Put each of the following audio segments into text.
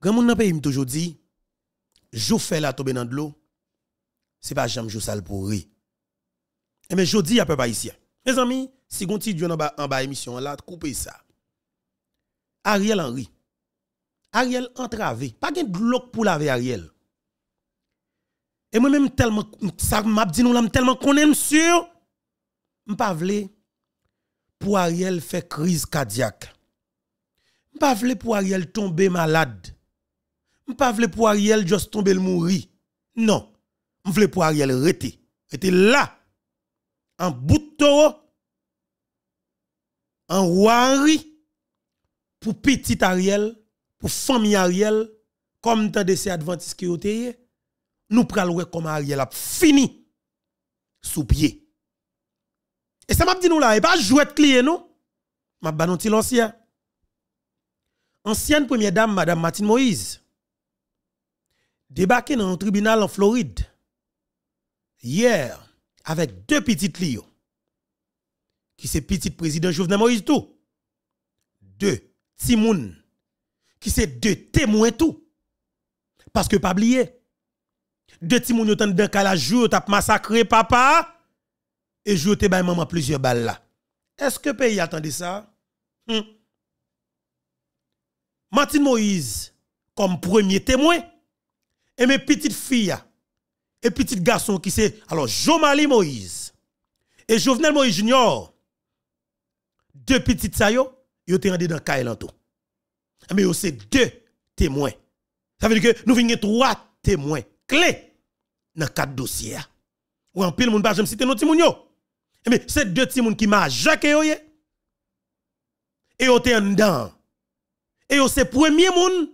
Grand monde dans pays me toujours dit je fais la tomber dans de l'eau. C'est pas jamais je sale pour Et mais eh je dis à peuple haïtien. Mes amis, si vous avez en bas en bas émission là, coupez ça. Ariel Henry. Ariel entravé, pas de bloc pour laver Ariel. Et moi-même tellement ça m'a dit nous l'am tellement qu'on aime sûr pas vle pour Ariel faire crise cardiaque. m'pas vle pour Ariel tomber malade ne pas pour Ariel juste tomber le mourir. Non. Je voulais pour Ariel rester. Rester là. En bout de toro. En roi Henri. Pour petit Ariel. Pour famille Ariel. Comme tant de ces adventistes qui ont Nous prenons comme Ariel a fini. Sous pied. Et ça m'a dit nous là. Et pas jouer de client non. M'a banon l'ancien. Ancienne première dame, Madame Martine Moïse débarqué dans un tribunal en Floride hier avec deux petites lions qui c'est petit président Jovenel Moïse tout. Deux Timoun qui c'est deux témoins tout. Parce que pas oublier deux Timoun yotan dans cas la jour t'a massacré papa et jouté eu bay maman plusieurs balles là. Est-ce que pays attendait ça hum. Martin Moïse comme premier témoin et mes petites filles et petits garçons qui sont alors Jomali Moïse et Jovenel Moïse Junior deux petites sayo yo ont été dans Kailanto mais ils c'est deux témoins ça veut dire que nous venons trois témoins clés dans quatre dossiers ou en pile moun pas j'aime citer nos timoun yo eh mais c'est deux témoins qui m'a Jacques yo et ont étaient dedans et c'est premier moun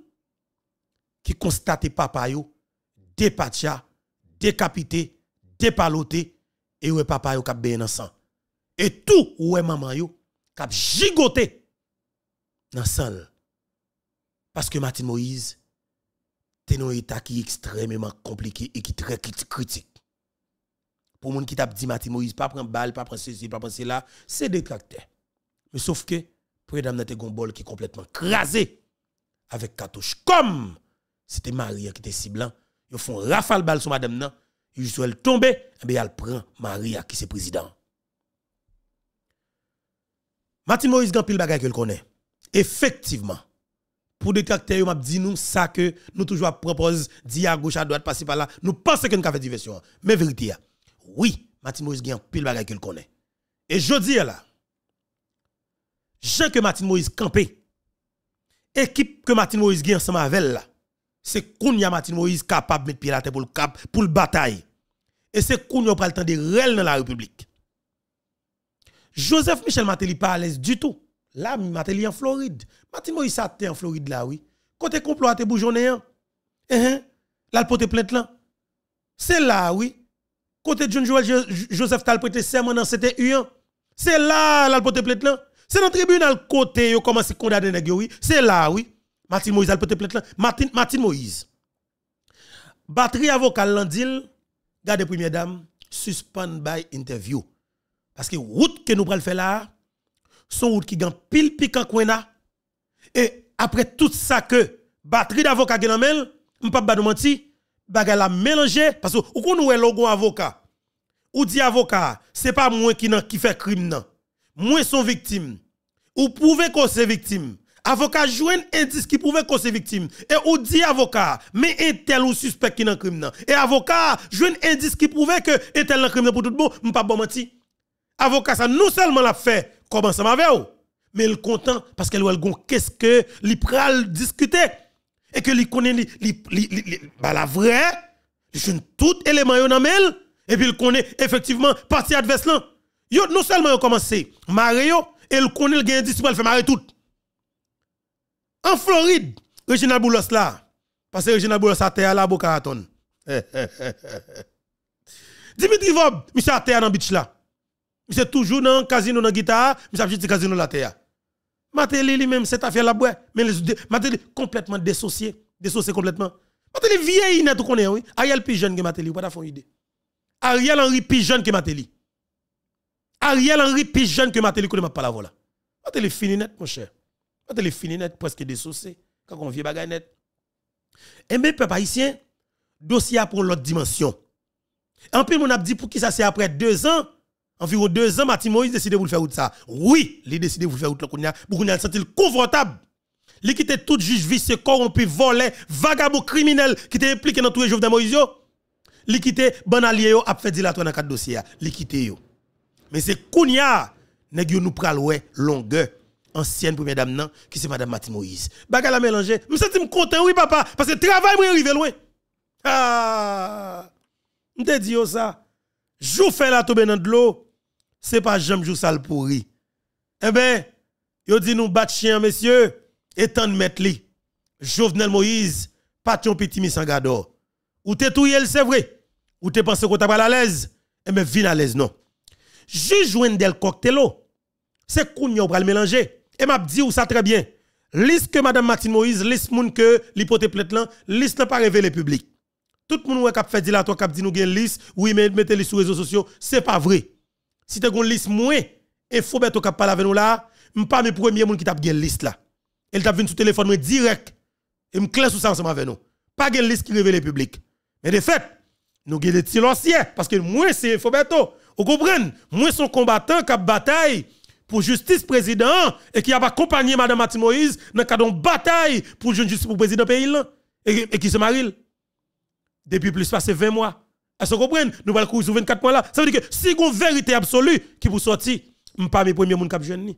qui constate papa yo Dépatcha, décapité, dépaloté, et ouais papa yo kap dans sang. Et tout ouais maman yo kap gigoté dans sang. Parce que Martin Moïse, t'es dans un état qui est extrêmement compliqué et qui est très critique. Pour les gens qui di dit Martin Moïse, pas prendre balle, pas prendre ceci, pas prendre cela, c'est détracteur. Mais sauf que, prédame dans tes gomboles qui est complètement crasé avec Katouche. Comme c'était Maria qui était ciblant ils font rafale balle sur madame nan, ils sont tombe et eh bien elle prend Maria qui c'est président. Martin Moïse Gampil bagay que le connaît. Effectivement, pour des m'a dit nous ça que nous toujours propose di à gauche à droite passer par là, nous pensons que nous avons diversion. Mais vérité oui, Martin Moïse gagne pile bagay que le connaît. Et je dis là, gens que Martin Moïse campé, équipe que Martin Moïse gagne ensemble avec là, c'est Kounia Martin Moïse capable de mettre pied à la tête pour le cap, pour le bataille. Et c'est Kounia qui a le temps de réel dans la République. Joseph Michel Matéli pas à l'aise du tout. Là, Matéli en Floride. Martin Moïse a été en Floride là, oui. Côté complot a été boujonné. Hein? Eh, hein? Là, le plainte là. C'est là, oui. Côté John Joel Joseph Tal c'est serment dans c'était un. Hein. C'est là, là, le pote plainte là. C'est dans le tribunal côté, a commence à condamner les oui. C'est là, oui. Martin Moïse, a peut plainte là. Martin Moïse. Batterie avocat l'andil, garde première dame, suspend by interview. Parce que route que nous prenons faire là, sont route qui gagne pile piquant là. Et après tout ça que batterie d'avocat qui ne peux pas nous mentir, bagay la mélanger parce que ou qu'on nous logo avocat. Ou dit avocat, c'est pas moi qui qui fait crime non. Moi son victime. Ou prouver qu'on c'est victime. Avocat joint indice qui prouve que c'est victime. Et ou dit avocat, mais un tel ou suspect qui dans crime. Et avocat un indice qui prouve que un tel dans crime pour tout le monde, pas bon menti. Avocat, ça non seulement l'a fait, comment ça m'avait mais il content parce qu'elle a qu'est-ce que pral discuter. Et que connaît bah, la vraie, il joue tout élément dans Et puis il connaît effectivement partie adverse là. non seulement yon a commencé, Mario, et il connaît le gain indice pour faire tout. En Floride, Reginald Boulos là. Parce que Reginald Boulos a terre là, Raton. Dimitri Vob, monsieur a terre dans bitch là. Monsieur toujours dans le casino dans la guitare, monsieur a casino la terre. Matéli lui-même, cette affaire là boîte. Mais Matéli complètement dissocié. Dissocié complètement. Matéli vieille net qu'on est, oui. Ariel plus jeune que Matéli, pas idée. Ariel Henry plus jeune que Matéli. Ariel Henry plus jeune que Matéli, qu'on ne m'a pas la là. Matéli fini net, mon cher. Quand elle est finie net, presque Quand on vient bagay net. Et eh bien, peuple haïtien, dossier a pour l'autre dimension. En plus, on a dit pour qui ça, c'est après deux ans. Environ deux ans, Mathieu Moïse décide de vous faire ça. Oui, il décide de vous faire la ça. Pour qu'on ait senti confortable. Il quitte tout juge vicieux, corrompu, volé, vagabond, criminel qui était impliqué dans tous les de Moïse. Il quitte banalier il a fait dilatoire dans quatre dossiers. Il quitte yo. Mais c'est Kounia, nous pral longueur ancienne première dame, non, qui c'est Madame Mati Moïse. Bagala mélanger, je me content, oui, papa, parce que le travail m'est arrivé loin. Ah, je dit oh, ça. Jou fait la tombe dans de l'eau, c'est pas jamais jou sale pourri. Eh ben, yo dit nous bat chien, messieurs, et t'en de mettre li. Jovenel Moïse, pas ton petit misangador. Ou t'es tout c'est vrai. Ou t'es pensé qu'on t'a pas à l'aise. Eh ben, viens à l'aise, non. Juge Wendel Coctello, c'est qu'on y a mélanger. Et m'a dit ou ça très bien. Liste que Madame Martine Moïse, liste moun que l'hypothèse liste n'a pas révélé public. Tout le monde qui e a fait dilatoire, qui a dit nous une liste, oui, mais mettez les sur les réseaux sociaux, c'est pas vrai. Si tu as une liste moins, et faut mettre qui avec nous là, je pas le premier monde qui t'a une liste là. Elle t'a venu sur téléphone direct. Et me clair sur ça ensemble avec nous. Pas une liste qui révèle public. Mais de fait, nous avons des silencieux parce que moi c'est Fobeto. Vous comprenez? Moi son combattant qui bataille pour justice président et qui a accompagné Mme Mati Moïse dans le bataille pour justice pour président pays et, et qui se marie depuis plus de 20 mois. Est-ce que vous comprenez Nous allons courir sur 24 mois là. Ça veut dire que si vous vérité absolue qui vous sortit, je ne pas mes premier monde qui jeune.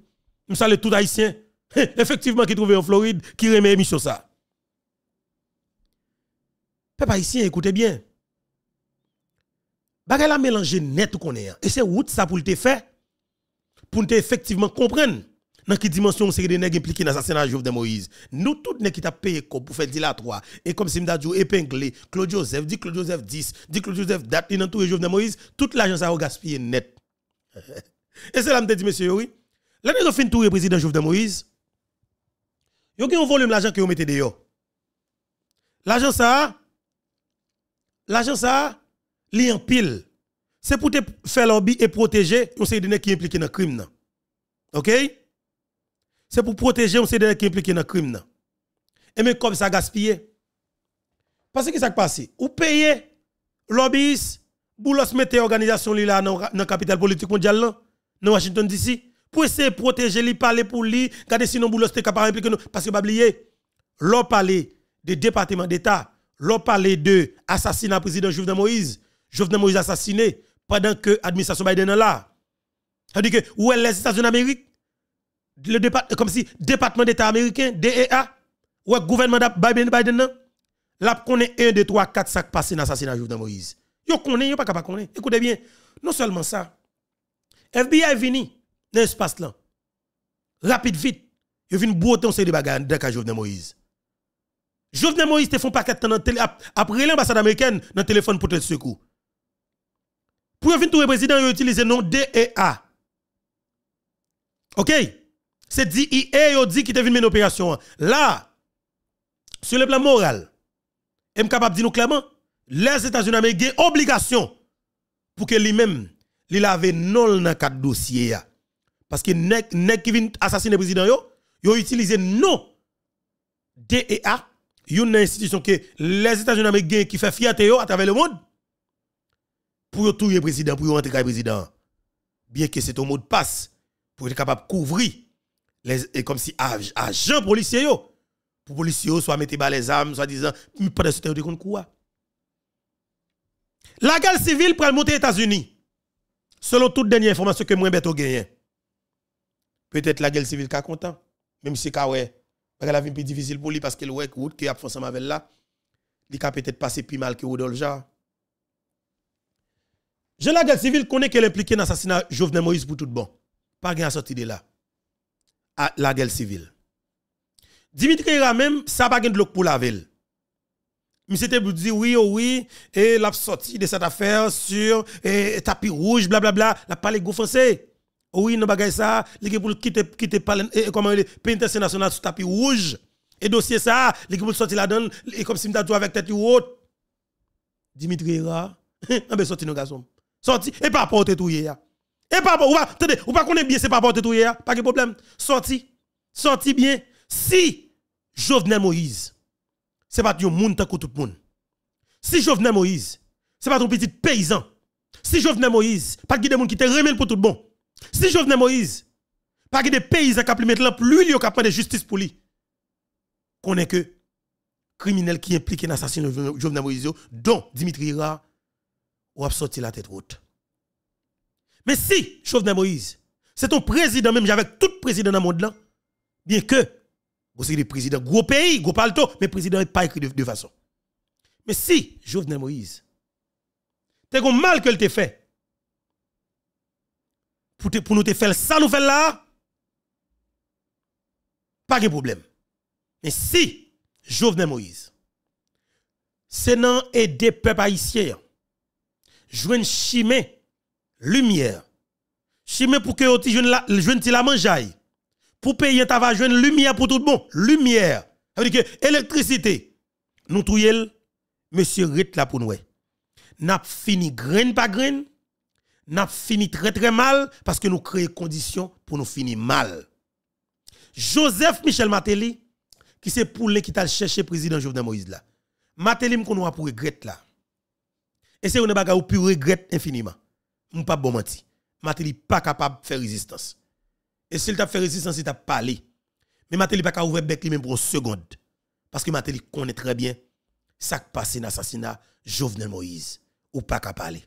Je salue tout haïtien. Effectivement, qui trouve en Floride, qui remet émission ça. Peuple haïtien, écoutez bien. Bagay la mélanger net qu'on est. Hein. Et c'est où ça pour le faire pour nous effectivement comprendre dans quelle dimension c'est des nègres impliqués dans l'assassinat de de Moïse. Nous tous nègres qui t'a payé pour faire 3 et comme si m'dadjou épinglé Claude Joseph, dit Claude Joseph 10, dit Claude Joseph date dans tout de Moïse, toute l'agence a gaspillé net. et c'est là me dit monsieur oui. Là nèg fin tout président Jovenel Moïse. Yo a un volume l'argent que vous mettez dehors. L'agence ça l'agence ça li en pile c'est pour te faire lobby et protéger on sait de qui impliqué dans le crime. OK C'est pour protéger on sait de qui impliqué dans le crime. Et mais comme ça gaspiller. Parce que ça passe, ou payez lobbyiste pour se mettre organisation là dans la capitale politique mondiale dans Washington DC pour essayer de protéger lui parler pour lui, garder sinon boulos te capable impliquer nous parce que pas oublier l'on parle de département d'état, l'on parler de assassinat président Jovenel Moïse, Jovenel Moïse assassiné, pendant que l'administration Biden est là. C'est-à-dire que, où est les États-Unis d'Amérique? Le comme si département d'État américain, DEA, ou le gouvernement de Biden, Biden là, connaît 1, 2, 3, 4 sacs passés dans l'assassinat Jovenel Moïse. Yo connaît, yo pas capable connaître. Écoutez bien, non seulement ça, FBI est venu dans l'espace là, rapide, vite, yo vinn bouter un série de bagages dans Jovenel Moïse. Jovenel Moïse te font paquet dans télé, après l'ambassade américaine dans le téléphone pour te secours. Pour venir tout le président, il utilise le nom DEA. OK? C'est e DIA qui te devine une opération. Là, sur le plan moral, je suis capable de dire clairement, les États-Unis américains ont obligation pour que lui-même, il lave non dans quatre dossiers. Parce que nek qui vient assassiner le président, ils ont utilisé non DEA, une institution que les États-Unis américains qui fait fierté à travers le monde pour tout le président, pour rentrer président. Bien que c'est un mot de passe pour être capable de couvrir les, et comme si agents policiers, pour policiers, soit mettre bas les armes, soit disant, pendant pas de contre quoi. La guerre civile pour monter aux États-Unis, selon toute dernière information que moi, Beto gagné. Peut-être la guerre civile qui content, même si Kawe, la vie plus difficile pour lui parce que le route qui a fait ensemble avec là, il a peut-être passé plus mal que Rodolphe Jean la guerre civile connaît qu'elle est impliquée dans l'assassinat de Jovenel Moïse pour tout bon. Pas rien à de là. la guerre civile. Dimitri même, ça n'a pas de l'eau pour ville. Mais c'était pour dire oui, oh oui, et la sortie de cette affaire sur tapis rouge, blablabla, bla, bla, la palais goût français. Oh oui, non bagay ça, l'équipe pour quitter quitter comment le pénitentiaire national sur tapis rouge et dossier ça, l'équipe pour sortir la donne. et comme si tout avec tête ou autre. Dimitri Ra, on sorti sortir nos gazons. Sorti et pas pour tout hier. Et pas ou pas attendez, ou pas est bien c'est pas pour tout hier, pas de problème. Sorti. Sorti bien si Jovenel Moïse c'est pas un monde tant que tout le monde. Si Jovenel Moïse, c'est pas un petit paysan. Si Jovenel Moïse, pas de monde qui te remet pour tout bon. Si Jovenel Moïse, pas de paysan qui a pris la plus lui qui de justice pour lui. Qu'on est que criminels qui impliquent dans l'assassinat de Jovenel Moïse, dont Dimitri Ra, ou a la tête haute. Mais si Jovenel Moïse, c'est ton président même, j'avais tout président dans le monde là, bien que, vous êtes président gros pays, gros palto, mais président n'est pas écrit de, façon. Mais si Jovenel Moïse, t'es un mal que te fait, pour, nous te faire ça, nous faire là, pas de problème. Mais si Jovenel Moïse, c'est non aider peuple haïtien, Jouen chimé lumière. Chimé pour que tu la joindre la Pour payer ta va, jouen lumière pour tout bon, lumière. Ça veut dire que électricité nous monsieur Ritla pour nous. N'a fini grain par grain, n'a fini très très mal parce que nous créons conditions pour nous finir mal. Joseph Michel Matéli, qui s'est pour qui t'a cherché président Jovenel Moïse là. Matéli m'a avons pour regret là. Et c'est une bagarre où plus regrette infiniment. Je ne pas bon menti. Matéli pas capable de faire résistance. Et si t'a fait résistance, il t'a parlé. Mais Matéli pas capable ouvrir bec même pour une seconde. Parce que Matéli connaît très bien ça qui passe dans l'assassinat Jovenel Moïse. Ou pas capable. parler.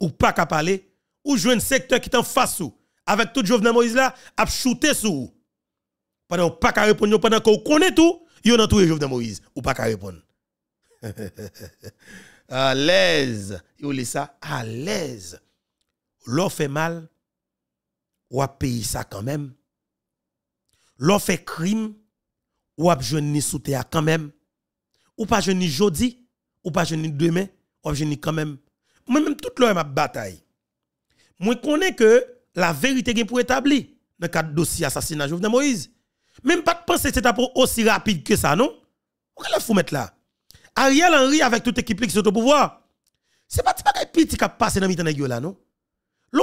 Ou pas capable. parler. Ou jouer un secteur qui est en face ou. Avec tout Jovenel Moïse là, a shooté sous. Pendant pas capable répondre, pendant qu'on connaît tout, il y a tout Jovenel Moïse. Ou pas capable répondre. à l'aise. Et on ça à l'aise. L'on fait mal, ou a payé ça quand même. L'on fait crime, ou a ni sous terre quand même. Ou pas ni jeudi, ou pas ni demain, ou a quand même. Moi-même, toute l'heure, ma bataille. Moi, je connais que la vérité est pour établir dans le cadre dossier assassinat Jovenel Moïse. Même pas de penser que c'est aussi rapide que ça, non? Pourquoi la faut mettre là? Ariel Henry avec toute équipe qui est au pouvoir. C'est pas un petit qui a passé dans mitan là non.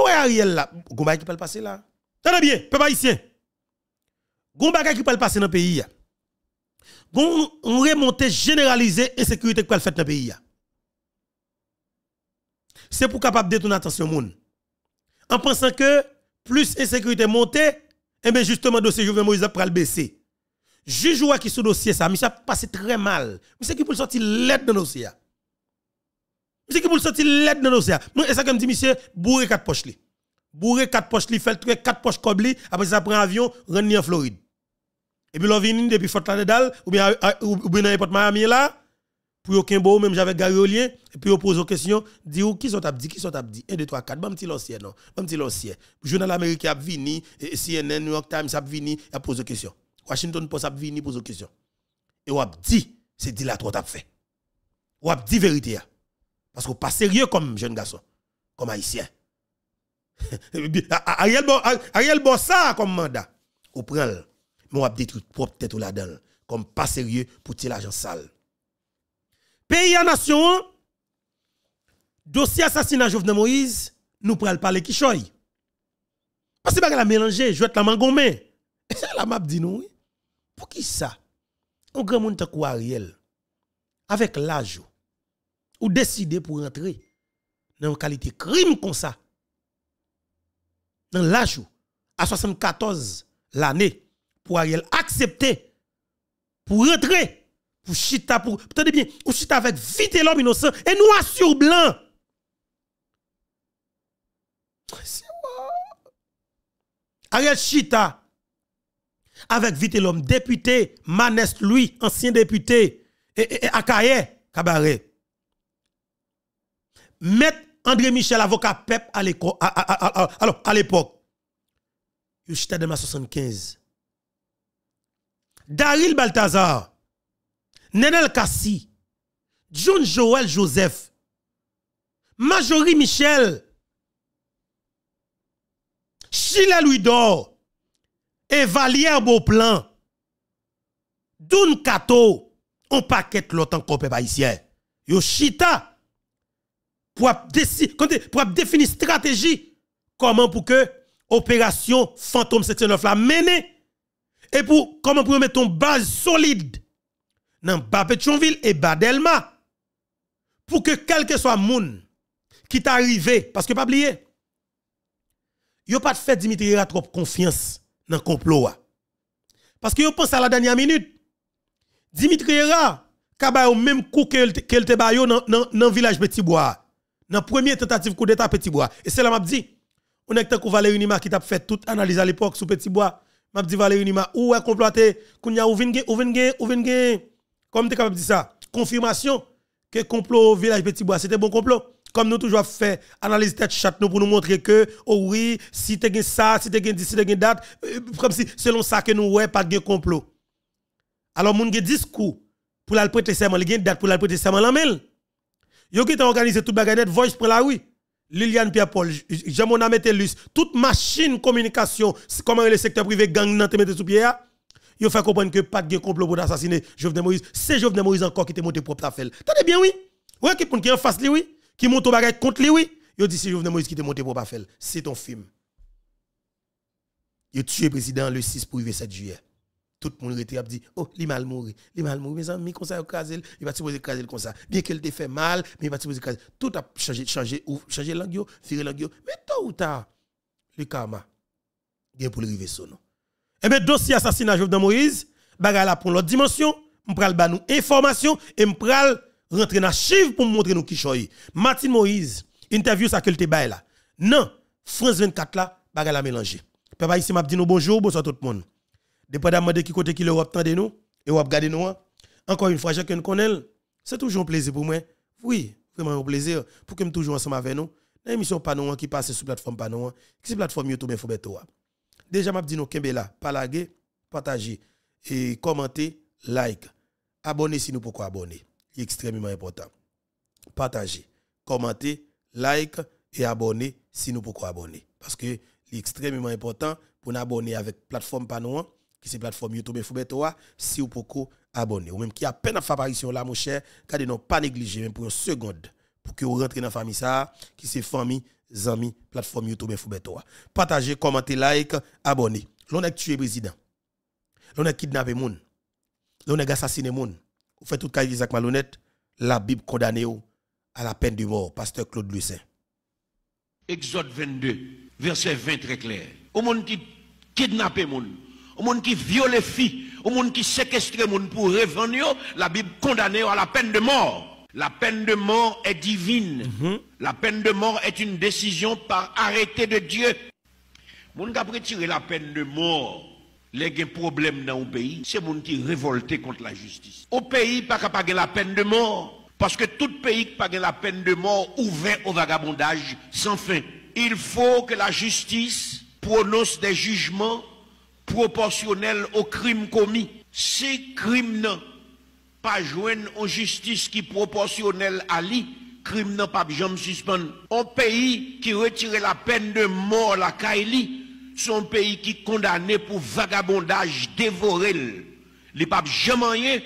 est Ariel là, gomba qui peut passer là. Tenez bien, peuple haïtien. Gomba qui peut passer dans le pays Gon remonter, généraliser insécurité qui peut faire dans le pays C'est pour capable détourner l'attention monde. En pensant que plus insécurité montée, et eh bien justement dossier Jovenel Moïse va le baisser. Juge ouais qui sous dossier ça, monsieur a passé très mal. Monsieur qui pour sortir l'aide dans le dossier. Monsieur qui pour sortir l'aide dans le dossier. Moi et ça comme dit monsieur bourré quatre poches li. Bourré quatre poches li, fait le quatre poches cobli, après ça prend avion, rentre en Floride. Et puis l'on vient depuis Fort Lauderdale ou bien ou bien de Miami là pour aucun beau même j'avais lien, et puis on pose aux questions dit ou oh, qui sont t'a dit qui sont dit 1 2 3 4 bon petit l'ancien non bon petit l'ancien journal américain a vini CNN New York Times a vini a pose aux questions Washington vie ni pose poser question. Et on a dit, c'est dit là trop t'as fait. On a dit vérité. Parce qu'on pas sérieux comme jeune garçon, comme haïtien. Ariel bon, Ariel ça comme mandat. On prend Mais on a détruit propre tête là-dedans. Comme pas sérieux pour tirer l'argent sale. Pays et nation, dossier assassinat Jovenel Moïse, nous prenons parler qui choy. Parce que la mélanger, je vais la mangomé. la map dit nous. Pour qui ça Un grand monde comme Ariel, avec l'âge, ou décider pour entrer dans une qualité crime comme ça, dans l'âge, à 74 l'année, pour Ariel accepter, pour entrer pour chita, pour. bien, ou chita avec vite l'homme innocent et noir sur blanc. Ariel Chita, avec l'homme, député, Manest lui, ancien député, et, Akaye, Cabaret. Mettre André Michel, avocat PEP à l'époque. de ma 75. Daryl Baltazar. Nenel Kassi. John Joel Joseph. Majorie Michel. Chile Louis d'Or et Valière Beauplan, Doun Kato, on paquette l'autre encore haïtien. Yo chita pour définir stratégie comment pour que opération fantôme 79 la mener et pour comment pour mettre une base solide dans Bapetionville et Badelma pour que quel que soit moun qui t'arrive parce que pas oublier yo pas fait Dimitri trop confiance dans le complot. Parce que vous pensez à la dernière minute. Dimitri qui a même coup que te baillé dans le village Petit Bois. Dans la première tentative coup d'État Petit Bois. Et c'est là m'a dit, on a avec Valérie Nima qui a fait toute analyse à l'époque sur Petit Bois. M'a dit Valérie Nima, où est comploté, qu'on y a Comme tu es capable dire ça, confirmation que complot au village Petit Bois, c'était bon complot comme nous toujours fait analyse tête chat nous pour nous montrer que oh oui si tu as ça si tu as si tu date euh, comme si selon ça que nous ouais pas de complot alors moun gen discours pour la prêter serment gen date pour la prêter serment la mail yo qui t'a organisé tout bagadette voice pour la oui Liliane Pierre Paul Jamona toute machine communication comment le secteur privé gang nan te mette sous pied ah. yo fait comprendre que pas de complot pour assassiner Jovenel Moïse c'est Jovenel Moïse encore qui te monté propre affaire Tenez bien oui ouais qui pour qui en face lui oui qui monte au bagage contre lui, oui. a dit si Jovenel Moïse qui te monté pour pas faire, c'est ton film. Yo tué président le 6 pour le 7 juillet. Tout le monde était dit oh, il mal mourir. il mal mourir. mes amis comme ça écraser, il va supposer écraser comme ça. Bien qu'elle te fait mal, mais il va supposer écraser. Tout a changé changé ou changé langue, langue, mais tôt ou tard le karma bien pour le son son. Et eh bien, dossier assassinat Jovenel Moïse, là pour l'autre dimension, m'pral ba nous information et m'pral rentrer dans chiffre pour montrer nous qui choy. Martin Moïse, interview sa que te Non, France 24 là, baga la mélanger. Papa ici m'a dit nous bonjour, bonsoir tout le monde. Dépendamment de qui côté qui l'Europe tende nous et vous regardez nous. Hein. Encore une fois, chacun connaît, c'est toujours un plaisir pour moi. Oui, vraiment un plaisir pour que nous toujours ensemble avec nous. Dans l'émission Panon hein, qui passe sur plateforme Panon, hein. qui la plateforme YouTube tout. Déjà m'a dit nous kembe là, partager et commentez like. Abonnez si nous pourquoi abonner est extrêmement important. Partagez, commentez, like et abonnez si nous pouvons abonner. Parce que l'extrêmement important pour nous abonner avec la plateforme Panouan, qui est la plateforme YouTube Foubetoa, si vous pouvez abonner. Ou même qui a peine à faire apparition là, mon cher, gardez non pas négliger, même pour une seconde, pour que vous rentrez dans la famille ça, qui c'est famille, amis, plateforme YouTube Foubetoa. Partagez, commentez, like, abonnez. L'on a tué président. L'on est kidnappé moun. L'on a assassiné moun. Vous faites tout cas Isaac malhonnête, la Bible condamne à la peine de mort. Pasteur Claude Lucin. Exode 22, verset 20 très clair. Au monde qui kidnappe monde, au monde qui viole les filles, au monde qui séquestre monde pour revenir, la Bible condamne à la peine de mort. La peine de mort est divine. Mhm. La peine de mort est une décision par arrêté de Dieu. Mon qui a la peine de mort, les problèmes dans le pays, c'est monde qui révolté contre la justice. Au pays, pas capable la peine de mort. Parce que tout pays qui pas la peine de mort ouvert au vagabondage sans fin. Il faut que la justice prononce des jugements proportionnels aux crimes commis. Si crime n'a pas jouent en justice qui proportionnelle à lui, crime sont pas jamais suspendre. Un pays qui retire la peine de mort la Kaili, son pays qui est condamné pour vagabondage, dévorer. Les papes jamais rien,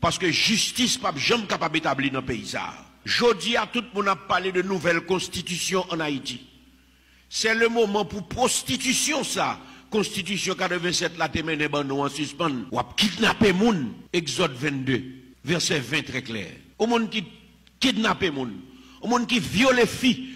parce que justice pas jamais capable d'établir dans le pays. Jodi à tout le monde a parlé de nouvelle constitution en Haïti. C'est le moment pour prostitution ça. Constitution 87 la témené ban nous en suspens. Ou kidnapper moun. Exode 22, verset 20 très clair. Au monde qui les moun, au monde qui viole filles,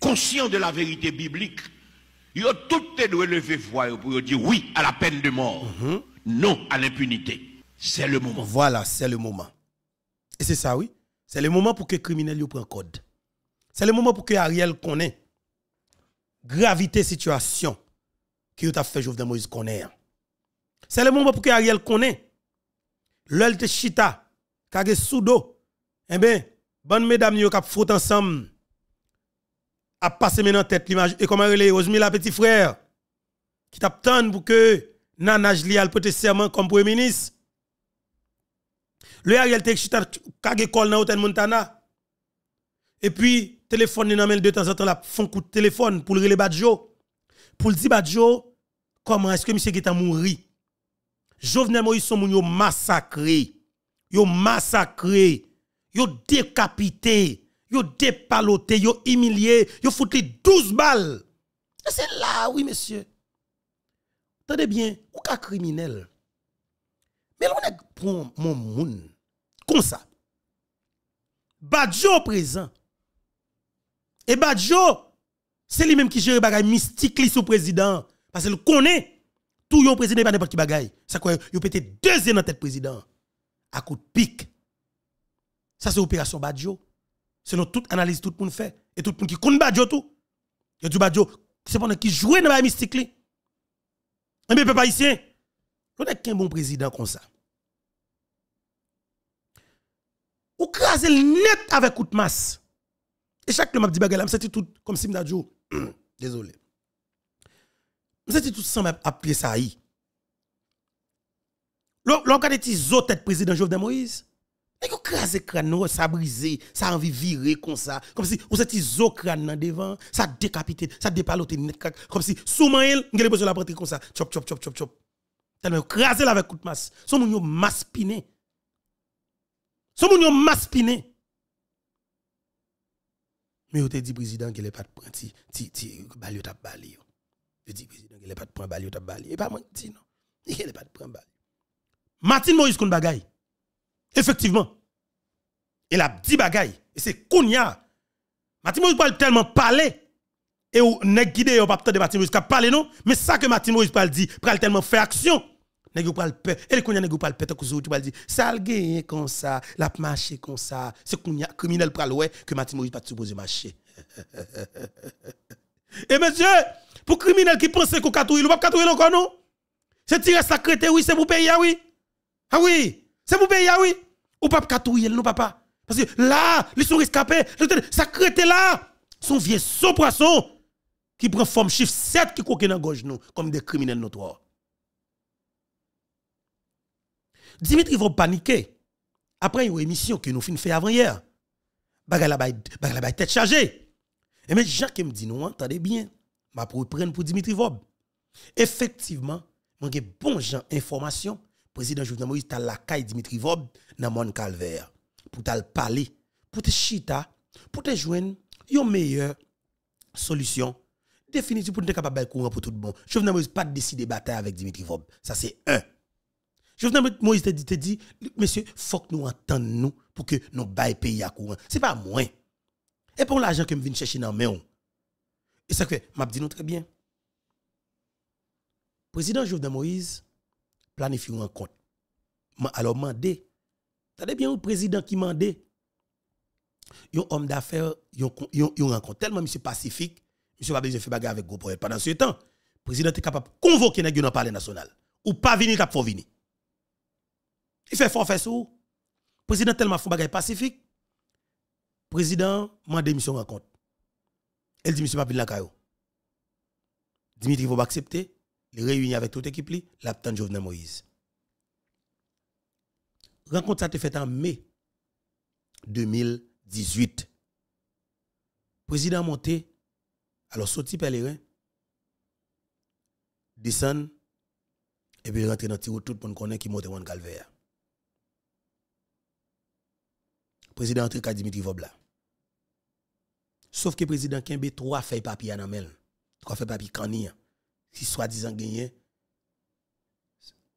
conscient de la vérité biblique, ils ont tout doit lever voix pour dire oui à la peine de mort, mhm. non à l'impunité. C'est le moment. Voilà, c'est le moment. Et c'est ça, oui. C'est le moment pour que les criminels prennent code. C'est le moment pour que Ariel connaît. gravité situation qui a fait Jovenel Moïse connaît. Hein. C'est le moment pour que Ariel connaît. L'olte chita, kage soudo. Eh bien, bonne mesdames, nous avons fait ensemble a passé maintenant tête l'image. Et comment est Rosemila petit frère, qui t'attend pour que Nana Jli a te serment comme premier ministre. Le Ariel te chita kage kol nan Hotel Montana. Et puis, téléphone nan de temps en temps la font coup de téléphone pour le Badjo. Pour le dire Badjo, comment est-ce que monsieur Gita mouri? Jovenel Moïse son moun yo massacré. Yo massacré. Yo décapité yo dépaloté, yo humilié, yo foutu 12 balles. c'est là, oui, monsieur. Tenez bien, ou ka criminel. Mais l'on est pour mon moun. Comme ça. Badjo présent. Et Badjo, c'est lui-même qui gère bagay mystique li sous président. Parce qu'il connaît tout yon président, pas n'importe qui bagay. Ça quoi, yon pété deuxième en tête président. À coup de pique. Ça c'est opération Badjo selon toute analyse tout le monde fait et tout le monde qui connaît Badjo tout. Yo du Badjo, c'est pendant qui joue dans la mystique li. Et eh bien peuple haïtien, on est qu'un bon président comme ça. Ou crase le net avec coup masse. Et chaque fois que je dis tout comme si je dit désolé. C'est tout sans appeler ça. L'on regarde les tête président Jovenel Moïse. Mais vous le crâne, ça brisé, ça envie virer comme ça. Comme si vous étiez au crâne devant, ça décapité, ça dépaloté net. Comme si sous moi, vous avez besoin de la prêter comme ça. Chop, chop, chop, chop, chop. Tellement là avec coup de masse. Son moun yon maspiné. Son moun masse piné. Mais vous avez dit, président, qu'il n'est pas de prendre, ti, ti, balle, il tap balio. Vous dit, président, qu'il n'est pas de point, il tap Et pas moi, dit, non. Il n'est pas de prendre balle. Martin Moïse, qu'on bagaille. Effectivement. Et la dit bagaille. Et c'est Kounia. Martin Moïse parle tellement parler. Et ou ne guidé yon pas de Martin Moïse qui parler non. Mais ça que Martin Moïse parle dit, parle tellement fait action. Nèg ou parle peur. Et Kounia ne parle peur. tu tu parle dit, ça le gagne comme ça, la marché comme ça. C'est Kounia, criminel parle ouais que Martin Moïse pas supposé marcher. Et monsieur, pour criminel qui pense qu'on katouille, il va katouille encore non. C'est tirer sacré oui, c'est pour payer, oui. Ah oui. C'est pour payer, ah oui. Ou pas katouille, non, papa. Parce que là, ils sont rescapés. Ça crée là. Son vieux son poisson qui prend forme chiffre 7 qui croquent dans la gorge nous comme des criminels notoires. Dimitri Vob paniquer après une émission que nous finissons avant hier. Bagala bay tête chargée. Et mais qui me dit non, attendez bien. Je pour prendre pour Dimitri Vob. Effectivement, j'ai bon genre information président Jovenel Moïse t'a la caille Dimitri Vob dans mon calvaire pour t'al parler, pour te chita, pour te joindre une meilleure solution définitive pour être capable courant pour tout le monde. Jovenel Moïse pas de bataille avec Dimitri Vob. Ça c'est un. Jovenel Moïse te dit, te monsieur, faut que nous entendions pour que nous bail pays à courant. C'est pas moins. Et pour l'argent que me viens chercher dans main. Et ça fait, m'a dit très bien. Président Jovenel Moïse planifier une rencontre. Alors, mandé. T'as bien un président qui mandé. Un homme d'affaires, une rencontre. Tellement, monsieur pacifique, monsieur pas besoin fait faire bagarre avec Gopo. Pendant ce temps, le président est capable de convoquer les gens dans le palais national. Ou pas venir, il faut venir. Il fait fort faire ça. Le président tellement fait bagarre pacifique. Le président m'a monsieur rencontre. Elle dit, monsieur la Lakayo. Dimitri, vous accepter les réunions avec toute l'équipe, de Jovenel Moïse. Rencontre ça été faite en mai 2018. Président monté, alors les reins, descend, et puis rentre dans le tout le monde connaît qui monte en calvaire. Président entre à Dimitri Vobla. Sauf que le président Kembe, trois feuilles papier à amel. trois feuilles papier canier qui soi-disant gagné,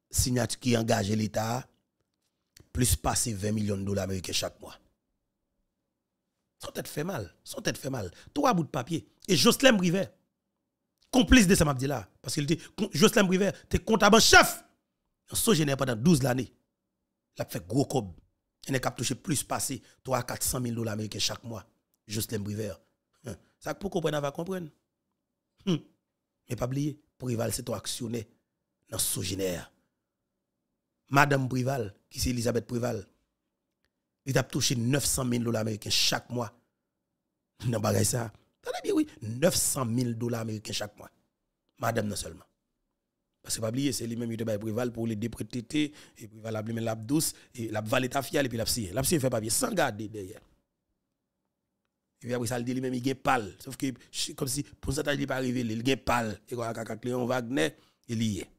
signature qui engage l'État, plus passer 20 millions de dollars américains chaque mois. Son tête fait mal, son tête fait mal. Trois bouts de papier. Et Jocelyn Briver complice de ça, là, parce qu'il dit, Jocelyn tu t'es comptable chef. So pendant 12 l'année. Il a fait gros cob. Il a touché plus passé 3 400 000 dollars américains chaque mois. Jocelyn Brivert. Hein. Ça, pour comprendre, va comprendre. Hum. Mais pas oublier, Prival, c'est toi actionné dans ce génère. Madame Prival, qui c'est Elisabeth Prival, il a touché 900 000 dollars américains chaque mois. Dans bagay ça. bien, oui, 900 000 dollars américains chaque mois. Madame, non seulement. Parce que pas oublier, c'est lui-même qui a Prival pour les dépréter. et Prival a blâmé l'abdouce, et la valet à et puis la psy. La psy fait pas bien, sans garder derrière. Et puis après ça, il dit même il gagne pâle. Sauf que, comme si pour ça pourcentage n'est pas arrivé. il est pâle. Et quand il Léon Wagner, il y est.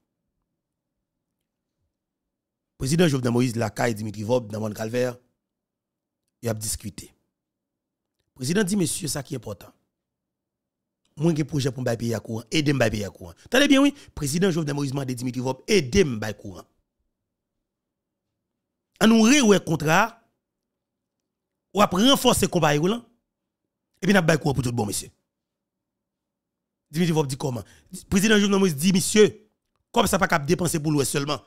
Président Jovenel Moïse Lacaille, Dimitri Vob, dans Mon Calvaire, il a discuté. président dit, monsieur, ça qui est important. Moi, j'ai un projet pour me à courant, aidez-moi à payer à courant. Tenez bien, oui, président Jovenel Moïse m'a dit, Dimitri Vob, aidez-moi à courant. En nous réouer contrat, ou après renforcer le combat et puis, n'a pas pour tout bon, monsieur. Dimitri Vop dit comment Président Jovenel dit, monsieur, comme ça pas cap dépenser pour l'ouest seulement.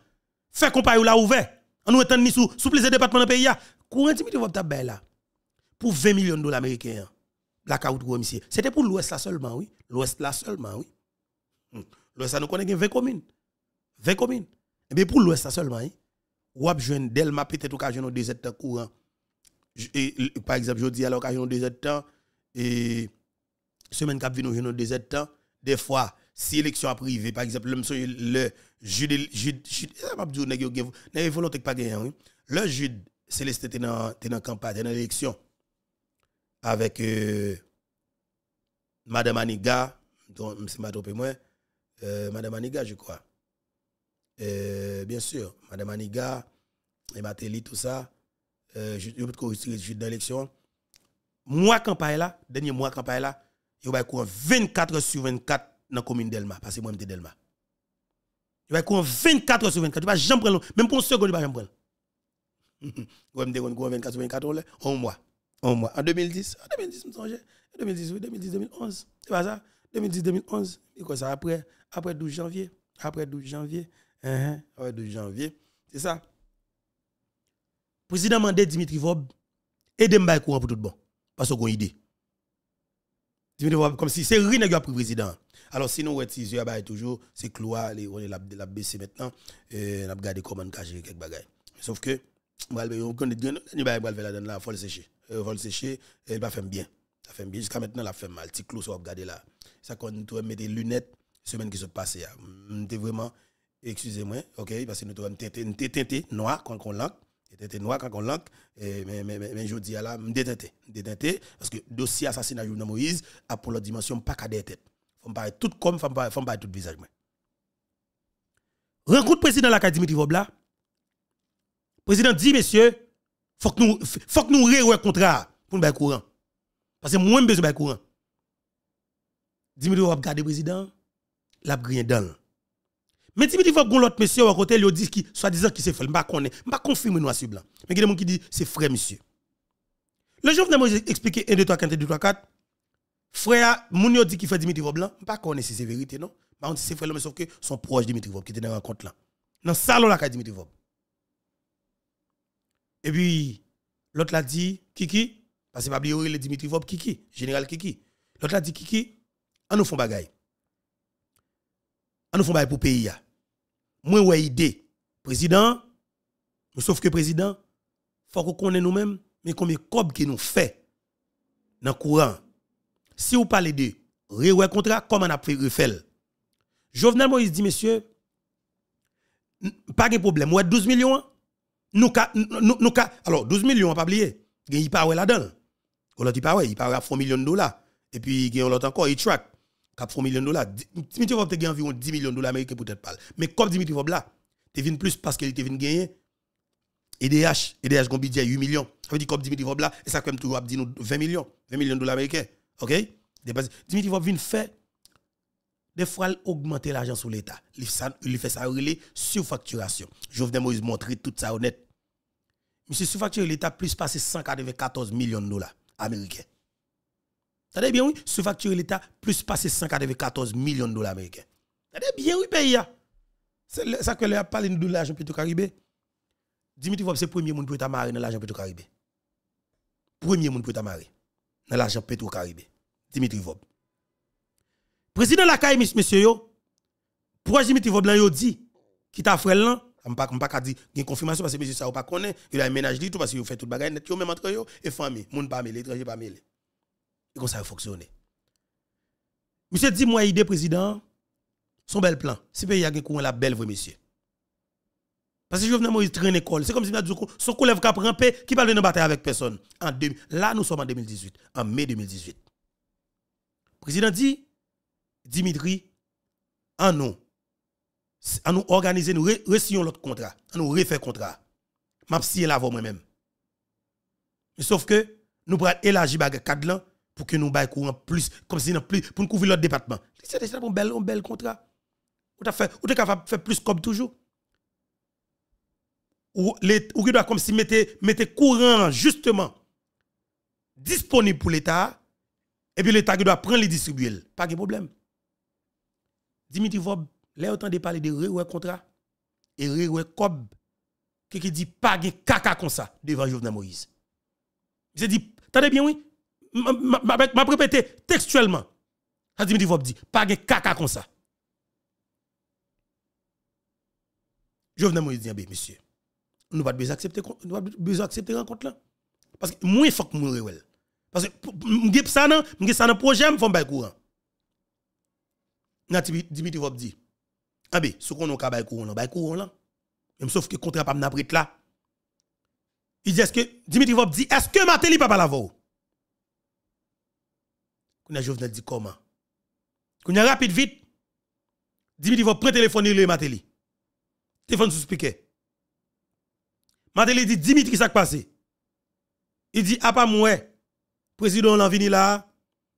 Fait compagnie là ouvert. On nous étant ni sous sous plaisir département dans pays Courant Dimitri Vop tabay là pour 20 millions de dollars américains. Hein. La monsieur. C'était pour l'ouest là seulement, oui. L'ouest là seulement, oui. Hmm. L'ouest là nous connaît 20 communes. 20 communes. Et eh bien pour l'ouest là seulement, oui. Hein. Ou abjouen Delma peut-être au cas de deux courant. Par exemple, je dis à l'occasion de deux temps et semaine cap vient nous des temps des fois si élection privée par exemple le le jude jude eh, m'a dit nèg nèg volonté pas gagner le jude Céleste était dans dans campagne dans élection avec euh, madame Aniga donc c'est pas trompé moi euh, madame Aniga je crois euh, bien sûr madame Aniga et Matéli tout ça euh, je, je, jude dans l'élection moi, campagne là, dernier mois campagne là, il va courir 24 sur 24 dans la commune d'Elma, parce que moi, je suis d'Elma. Il va courir 24 sur 24, il va jamais prendre, même pour un second, il vais jamais prendre. Vous me dire 24 sur 24, on mois. En mois. En 2010, en 2010, je me En 2010, oui, 2010, 2011. C'est pas ça? 2010, 2011. Et ça? Après, 12 janvier. Après 12 janvier. Uh-huh. Après 12 janvier. C'est ça. Président mandé Dimitri Vob, aidez-moi courir pour tout le monde parce qu'on a une idée. Comme si c'est rien qui a pris président. Alors si nous toujours, c'est Cloa, on est la baisse maintenant, on a regardé comment cacher quelque quelques bagages. Sauf que, on a faire la là, il faut le sécher. Il euh, faut le sécher, il va faire bien. Ça fait bien. Jusqu'à maintenant, la fait mal. Petit clou, on va regarder là. Ça, quand nous mettre des lunettes, semaine qui se passe, on était hum, vraiment, excusez-moi, ok, parce que nous avons teinté, noir, quand on l'a. C'était noir quand on l'a. Mais, mais, mais, je dis à la, détenté. Parce que dossier assassinat de Jovenel Moïse a pour la dimension pas qu'à des têtes. Faut pas tout comme, faut pas pas tout visage. Rencontre président l'académie, Dimitri Le Président dit, messieurs, faut que nous, faut que nous contrat pour nous courant. Parce que moins besoin de courant. Dimitri Vobla, le président, l'a gagné dans mais Dimitri vous l'autre monsieur à côté, il dit qui, soi-disant, qui s'est fait, je ne confirme pas confirmer blanc. Mais il y a des gens qui disent, c'est frère, monsieur. Le jour où je expliqué 1, 2, 3, 4, frère, mon dit qu'il fait Dimitri je ne pas si c'est vérité, non? Par contre, c'est frère, sauf que son proche Dimitri Vob qui était dans la rencontre là. Dans le salon là, Dimitri Vob. Et puis, l'autre l'a dit, Kiki, parce que pas le Dimitri Vob, Kiki, général Kiki. L'autre l'a dit, Kiki, on nous font bagaille. On nous pour pays. Moi, ouais, idée. Président, sauf que président, faut qu'on connaisse nous-mêmes, mais combien cob qui nous fait dans le courant. Si vous parlez de contrat, comment on a fait refaire Jovenel Moïse dit, monsieur, pas de problème, ouais, 12 millions, nous, nous, nous, alors 12 millions, pas oublier, il n'y a pas là-dedans. On dit pas, ouais, il parle à 4 millions de dollars. Et puis, il y a encore, il track. 4 millions de dollars. Dimitri te a environ 10 millions de dollars américains peut-être pas. Mais comme Dimitrov là, tu venu plus parce qu'il vienne gagner EDH, EDH gon 8 millions. Ça veut dire comme Dimitri là, et ça comme toujours 20 millions, 20 millions de dollars américains. OK Dimitrov vienne faire des fois augmenter l'argent sur l'état. Il fait ça relé surfacturation. Jovenel Moïse montrer tout ça honnête. Monsieur surfacture l'état plus passé 194 millions de dollars américains. Tendez bien, oui, sous-facture l'État, plus passer 194 millions de dollars américains. c'est bien, oui, pays. Hein. C'est ça que a parlé de l'argent Pétro-Caribé. Dimitri Vob, c'est le premier monde pour être marié dans l'argent Pétro-Caribé. Premier monde pour être marié dans l'argent Pétro-Caribé. Dimitri Vob. Président Lakaï, monsieur, yo, pourquoi Dimitri Vob, l'a dit, qui t'a frère hein? là, je ne sais pas dire qu'il y a confirmation parce que monsieur ça ou pas connaît, il a ménage tout parce qu'il fait tout le bagage net, même entre eux et famille, monde pas mêlé, étranger pas mêlé. Et comme ça, a Monsieur dit, moi, idée président, son bel plan. Si y a courant la belle, vrai monsieur. Parce que je venais Moïse traîner école. C'est comme si son collègue qui a peu, qui parle de bataille avec personne. En deux, là, nous sommes en 2018, en mai 2018. président dit, Dimitri, en nous, en nous organiser, nous re notre contrat, à nous refaire contrat. M'a la voix moi-même. Mais sauf que, nous prenons élargir le cadre pour que nous baillons courant plus, comme si nous plus, pour nous couvrir l'autre département. C'est déjà un bel, un bel contrat. Ou tu es capable de faire plus comme toujours. Ou, les, ou doit comme si mettez, courant, justement, disponible pour l'État, et puis l'État doit prendre les distribuer. Pas de problème. Dimitri Vob, là, autant de parler de re contrat et ou cob, qui dit pas de caca comme ça devant Jovenel Moïse. Je dis, t'as bien, oui? m'a répété textuellement. Ça dit, je dit, pas de caca comme ça. venais me dire, ah ben, monsieur, nous pas besoin accepter, nous besoin accepter rencontre là. Parce que moi, il faut que je Parce que je suis ça dans un projet, je suis courant. Dimitri Vop dit, ah ben, ce qu'on a courant là, bail courant là. Même sauf que contrat pas m'apprête là. Il dit, est-ce que, Dimitri Vop dit, est-ce que Matéli pas la voix? Kounya Jovenel dit comment. Kounya rapide vite. Dimitri va prendre téléphone et le Mateli. Téléphone sous piqué. Mateli dit Dimitri ça passé. Il dit ah pas moi président l'en vini là,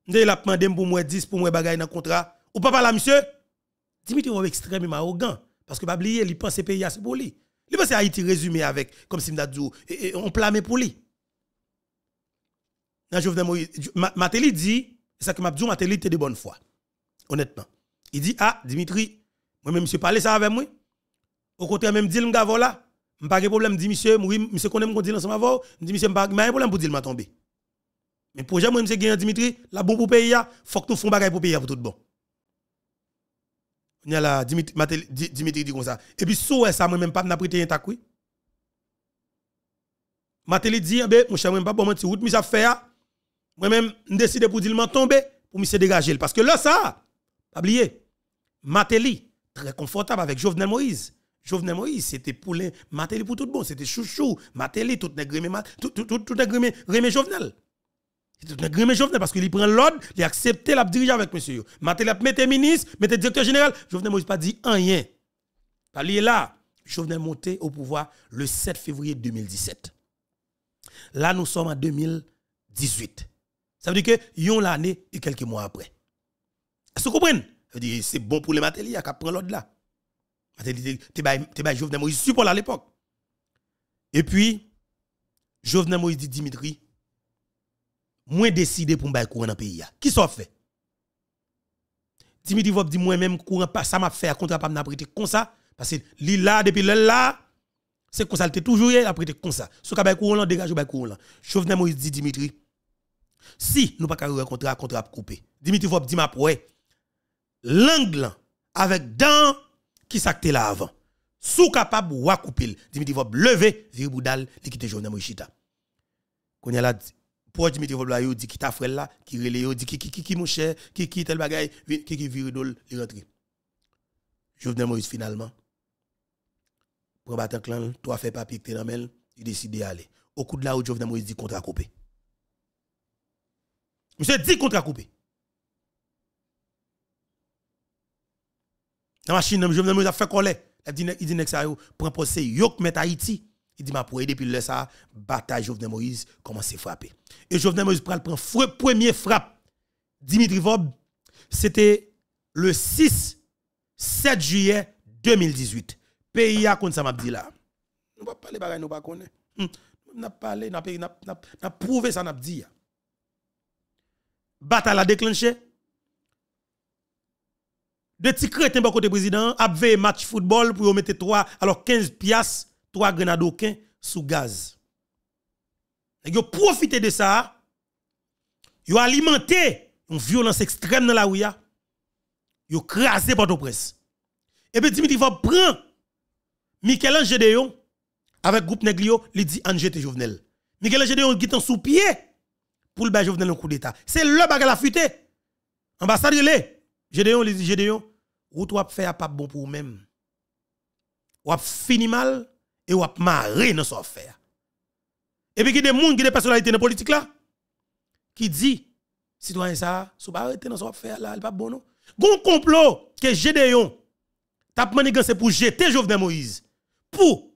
Il a demandé pour moi 10 pour moi bagaille dans contrat. Ou papa là monsieur Dimitri va être extrêmement arrogant parce que pas oublier il pense pays c'est pour lui. Il pense Haïti résumé avec comme si m'dadou on plame pour lui. Dans Jovenel Moïse Mateli dit ça que m'a dit, Matéli était de bonne foi. Honnêtement. Il dit, ah, Dimitri, moi-même, monsieur, parlé ça avec moi. Au contraire, même, dit, m'gavo là. pas de problème, dit, monsieur, oui, monsieur, connaît mon dit ensemble avant. Dit, monsieur, pas de problème pour dire, m'a tombé. Mais projet, moi, monsieur, gagne Dimitri, la bon pour payer, faut que nous fassions bagaille pour payer pour tout bon. On y a là, Dimitri, Dimitri dit comme ça. Et puis, sous ça, moi-même, pas n'a prêté un tacoui. Matéli dit, eh ben, mon cher, moi, pas bon, mon petit route, mais ça ah, moi-même, je décide pour dire tomber pour me dégager. Parce que là, ça, pas oublier, Matéli, très confortable avec Jovenel Moïse. Jovenel Moïse, c'était poulet, Matéli pour tout bon, c'était chouchou, Matéli, tout n'est tout, tout, tout, tout remet Jovenel. Tout n'est grimé Jovenel parce qu'il prend l'ordre, il accepte la diriger avec monsieur. Matéli a mis ministre, mette directeur général. Jovenel Moïse pas dit un rien. Pas lié là. Jovenel monté au pouvoir le 7 février 2017. Là, nous sommes en 2018. Ça veut dire que yon l'année et quelques mois après. Est-ce que vous comprenez C'est bon pour les a qu'à prendre l'autre là. Matéli, t'es pas Jovenel Moïse, support à l'époque. Et puis, Jovenel Moïse dit Dimitri, moins décidé pour me courant dans le pays. Qui s'en fait Dimitri va dit moi-même, courant pas, ça m'a fait, contre pas m'a prêté comme ça. Parce que là, depuis là, c'est comme ça, il était toujours, il a prêté comme ça. Ce qu'il y a courant, dégage, il a courant. Jovenel Moïse dit Dimitri, si nous pas un contrat, contrat coupé. Dimitri Vop dit ma proue. L'angle avec dents qui s'acte là avant. Sous capable ou couper. Dimitri Vop levé, viri boudal, li quitte Jovenel Moïchita. Qu'on y la pour Dimitri Vop là, dit qui ta frère là, qui relé yo, dit qui qui qui qui mon cher, qui qui tel bagay, qui qui viri dol, li rentre. Jovenel Moïse finalement. Pour battre clan, toi fait papier que t'es dans il décide d'aller. Au coup de là où Jovenel Moïse dit contrat coupé. Monsieur 10 contrats coupé. La machine, Moïse a fait coller. Il dit, il dit, ça, prend procès, yok met Haïti. Il dit, ma pour depuis le ça, bataille Jovenel Moïse commence à frapper. Et Jovenel Moïse prend le premier frappe. Dimitri Vob, c'était le 6, 7 juillet 2018. Pays a contre ça m'a dit là. Nous ne pas parler de nous pas connaître. Hum, nous pas parlé, nous avons prouvé ça, nous dit. Hein. Bata l'a déclenché. De petits crétins hein, par côté président, a match football pour mettre 3, alors 15 piastres, 3 aucun sous gaz. Et ont profité de ça, ont alimenté une violence extrême dans la rue. ont crasé Port-au-Prince. Et puis Dimitri va prendre michel Angédéon, avec groupe Neglio, il dit Angete Jovenel. michel Angédéon qui est sous pied pour le coup d'État. C'est le bagarre la fuite. Ambassadeur les Gédéon, les Gédéon, ou toi faire pas bon pour vous-même. Ou fini mal et ou marrer dans ce affaire. Et puis, il y a des gens qui ont des personnalités dans la politique là, qui dit, citoyen ça, sous pas arrêter dans ce affaire là, pas bon non. Gon complot que Gédéon t'a manigancé pour jeter Jovenel Moïse pour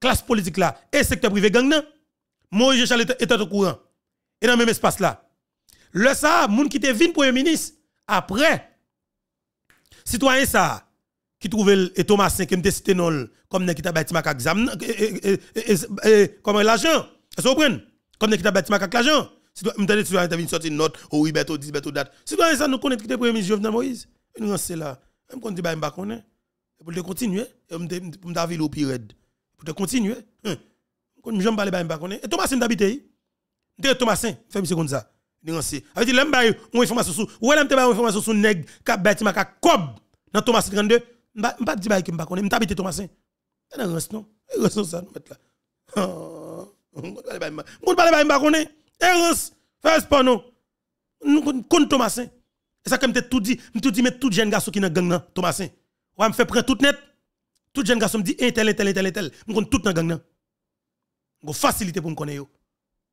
classe politique là et secteur privé gang Moïse Charles était au courant et dans le même espace là. Le ça, moun qui te pour un ministre, après, citoyen ça, qui trouvait et Thomas 5 qui m'a cité comme qui t'a bâti comme l'agent, Comme qui t'a bâti l'agent. dit citoyen une note, oui, date. Citoyen ça, nous connaît qui premier ministre Jovenel Moïse. Nous on là. Même quand dit bah, connaît. Pour te continuer, continuer. Et Thomas de Thomasin, fait monsieur comme ça. Négocier. Avec dit, bail une information sous ou elle te bail information sous nèg ka ma ka cob dans Thomas 32. M'pa m'pa dit bail que m'pa connais, m'ta Thomasin. Thomasin. Dans reste non. Reste ça nous mettre là. On parle bail m'pa connais. Errance, fais pas non. Nous connais Thomasin. Et ça comme t'es tout dit, me tout dit mais tout jeune garçon qui dans gang là, Thomasin. Ouais, me fait prendre toute net. Tout jeune garçon me dit eh, tel tel tel tel tel. Me connais tout dans gang là. Go facilité pour me connaître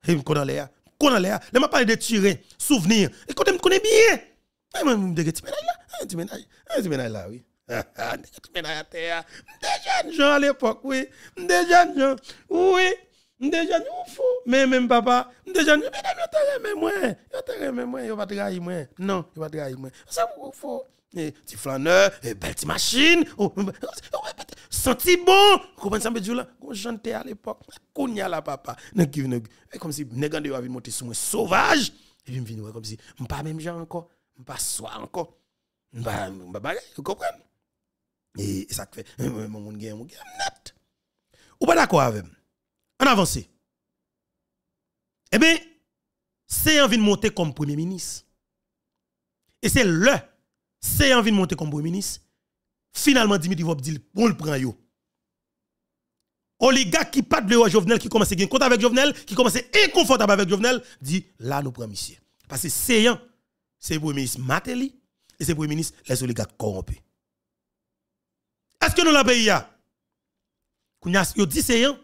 et je connais l'air. connais l'air. de tirer, souvenir. Et quand je connais bien, me tu là, tu là, oui. Tu Des jeunes gens à l'époque, oui. Des jeunes gens, oui. Des jeunes fou. Mais même papa, des jeunes, mais je moi. Je moi, trahir Non, Ça, vous faut. Eh, petit flâneur, eh, belle petite machine, senti bon. Comment ça me dit là? J'étais à l'époque, Kounia la papa. Eh, comme si Négandé avait monté sur moi sauvage. Et puis, je me comme si, je pas même genre encore, je pas soir encore. Je pas bagaille, vous comprenez? Et ça fait, mon gars, mon gars, net. Ou pas d'accord avec On avance. Eh bien, c'est envie de monter comme premier ministre. Et c'est le c'est envie de monter comme premier ministre. Finalement, Dimitri Vop dit, on le prend yo. gars qui pas de Jovenel, qui commence à gagner compte avec Jovenel, qui commence inconfortable avec Jovenel, dit, là, nous prenons monsieur. Parce que c'est un, c'est premier ministre Mateli et c'est premier ministre les oligarques corrompus. Est-ce que nous l'avons pays là? Quand dit Ceyan, un,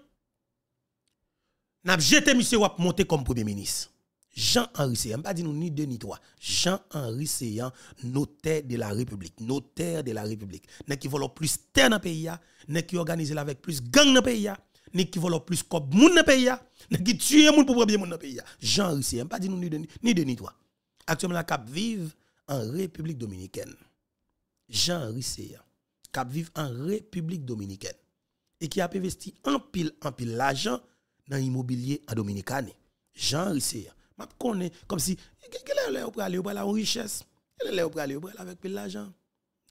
n'a jeté monsieur Wap monter comme premier ministre. Jean-Henri Séan, pas dit nous ni de ni trois, Jean-Henri Seyan, notaire de la République, notaire de la République, ne qui vole plus terre dans le pays, ne qui organise avec plus gang dans le pays, ne qui vole plus cop moun dans le pays, ne qui tue moun pour premier moun dans le pays. Jean-Henri Séan, pas dit nous ni de ni, de ni trois. Actuellement, la cap vive en République dominicaine. Jean-Henri Seyan, cap vive en République dominicaine et qui a investi en pile en pile l'argent dans l'immobilier en Dominicane. Jean-Henri m'a connais comme si quelle est pour aller de la richesse quelle est pour aller pour avec de l'argent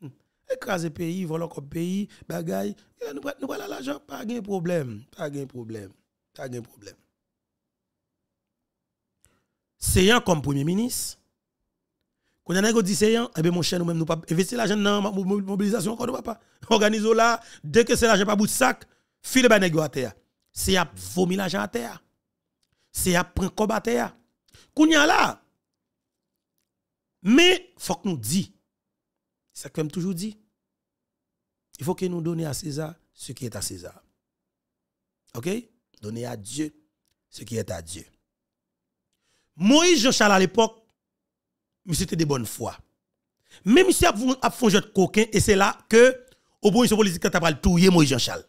hmm. écraser pays voler comme pays bagaille nous prenons voilà l'argent pas de problème pas de problème pas de problème un comme premier ministre quand on a dit un, eh bien mon cher nous même nous pas investir l'argent dans mobilisation encore nous pas là dès que c'est l'argent pas bout de sac file le à terre c'est à vomir l'argent à terre c'est à prendre combat terre Kounya là. Mais faut que nous dit. C'est que même toujours dit. Il faut que nous donnions à César ce qui est à César. OK Donner à Dieu ce qui est à Dieu. Moïse Jean-Charles à l'époque, mais c'était de bonne foi. Mais monsieur a fait un jeu de coquin et c'est là que de politique Tu parlé touyer Moïse Jean-Charles.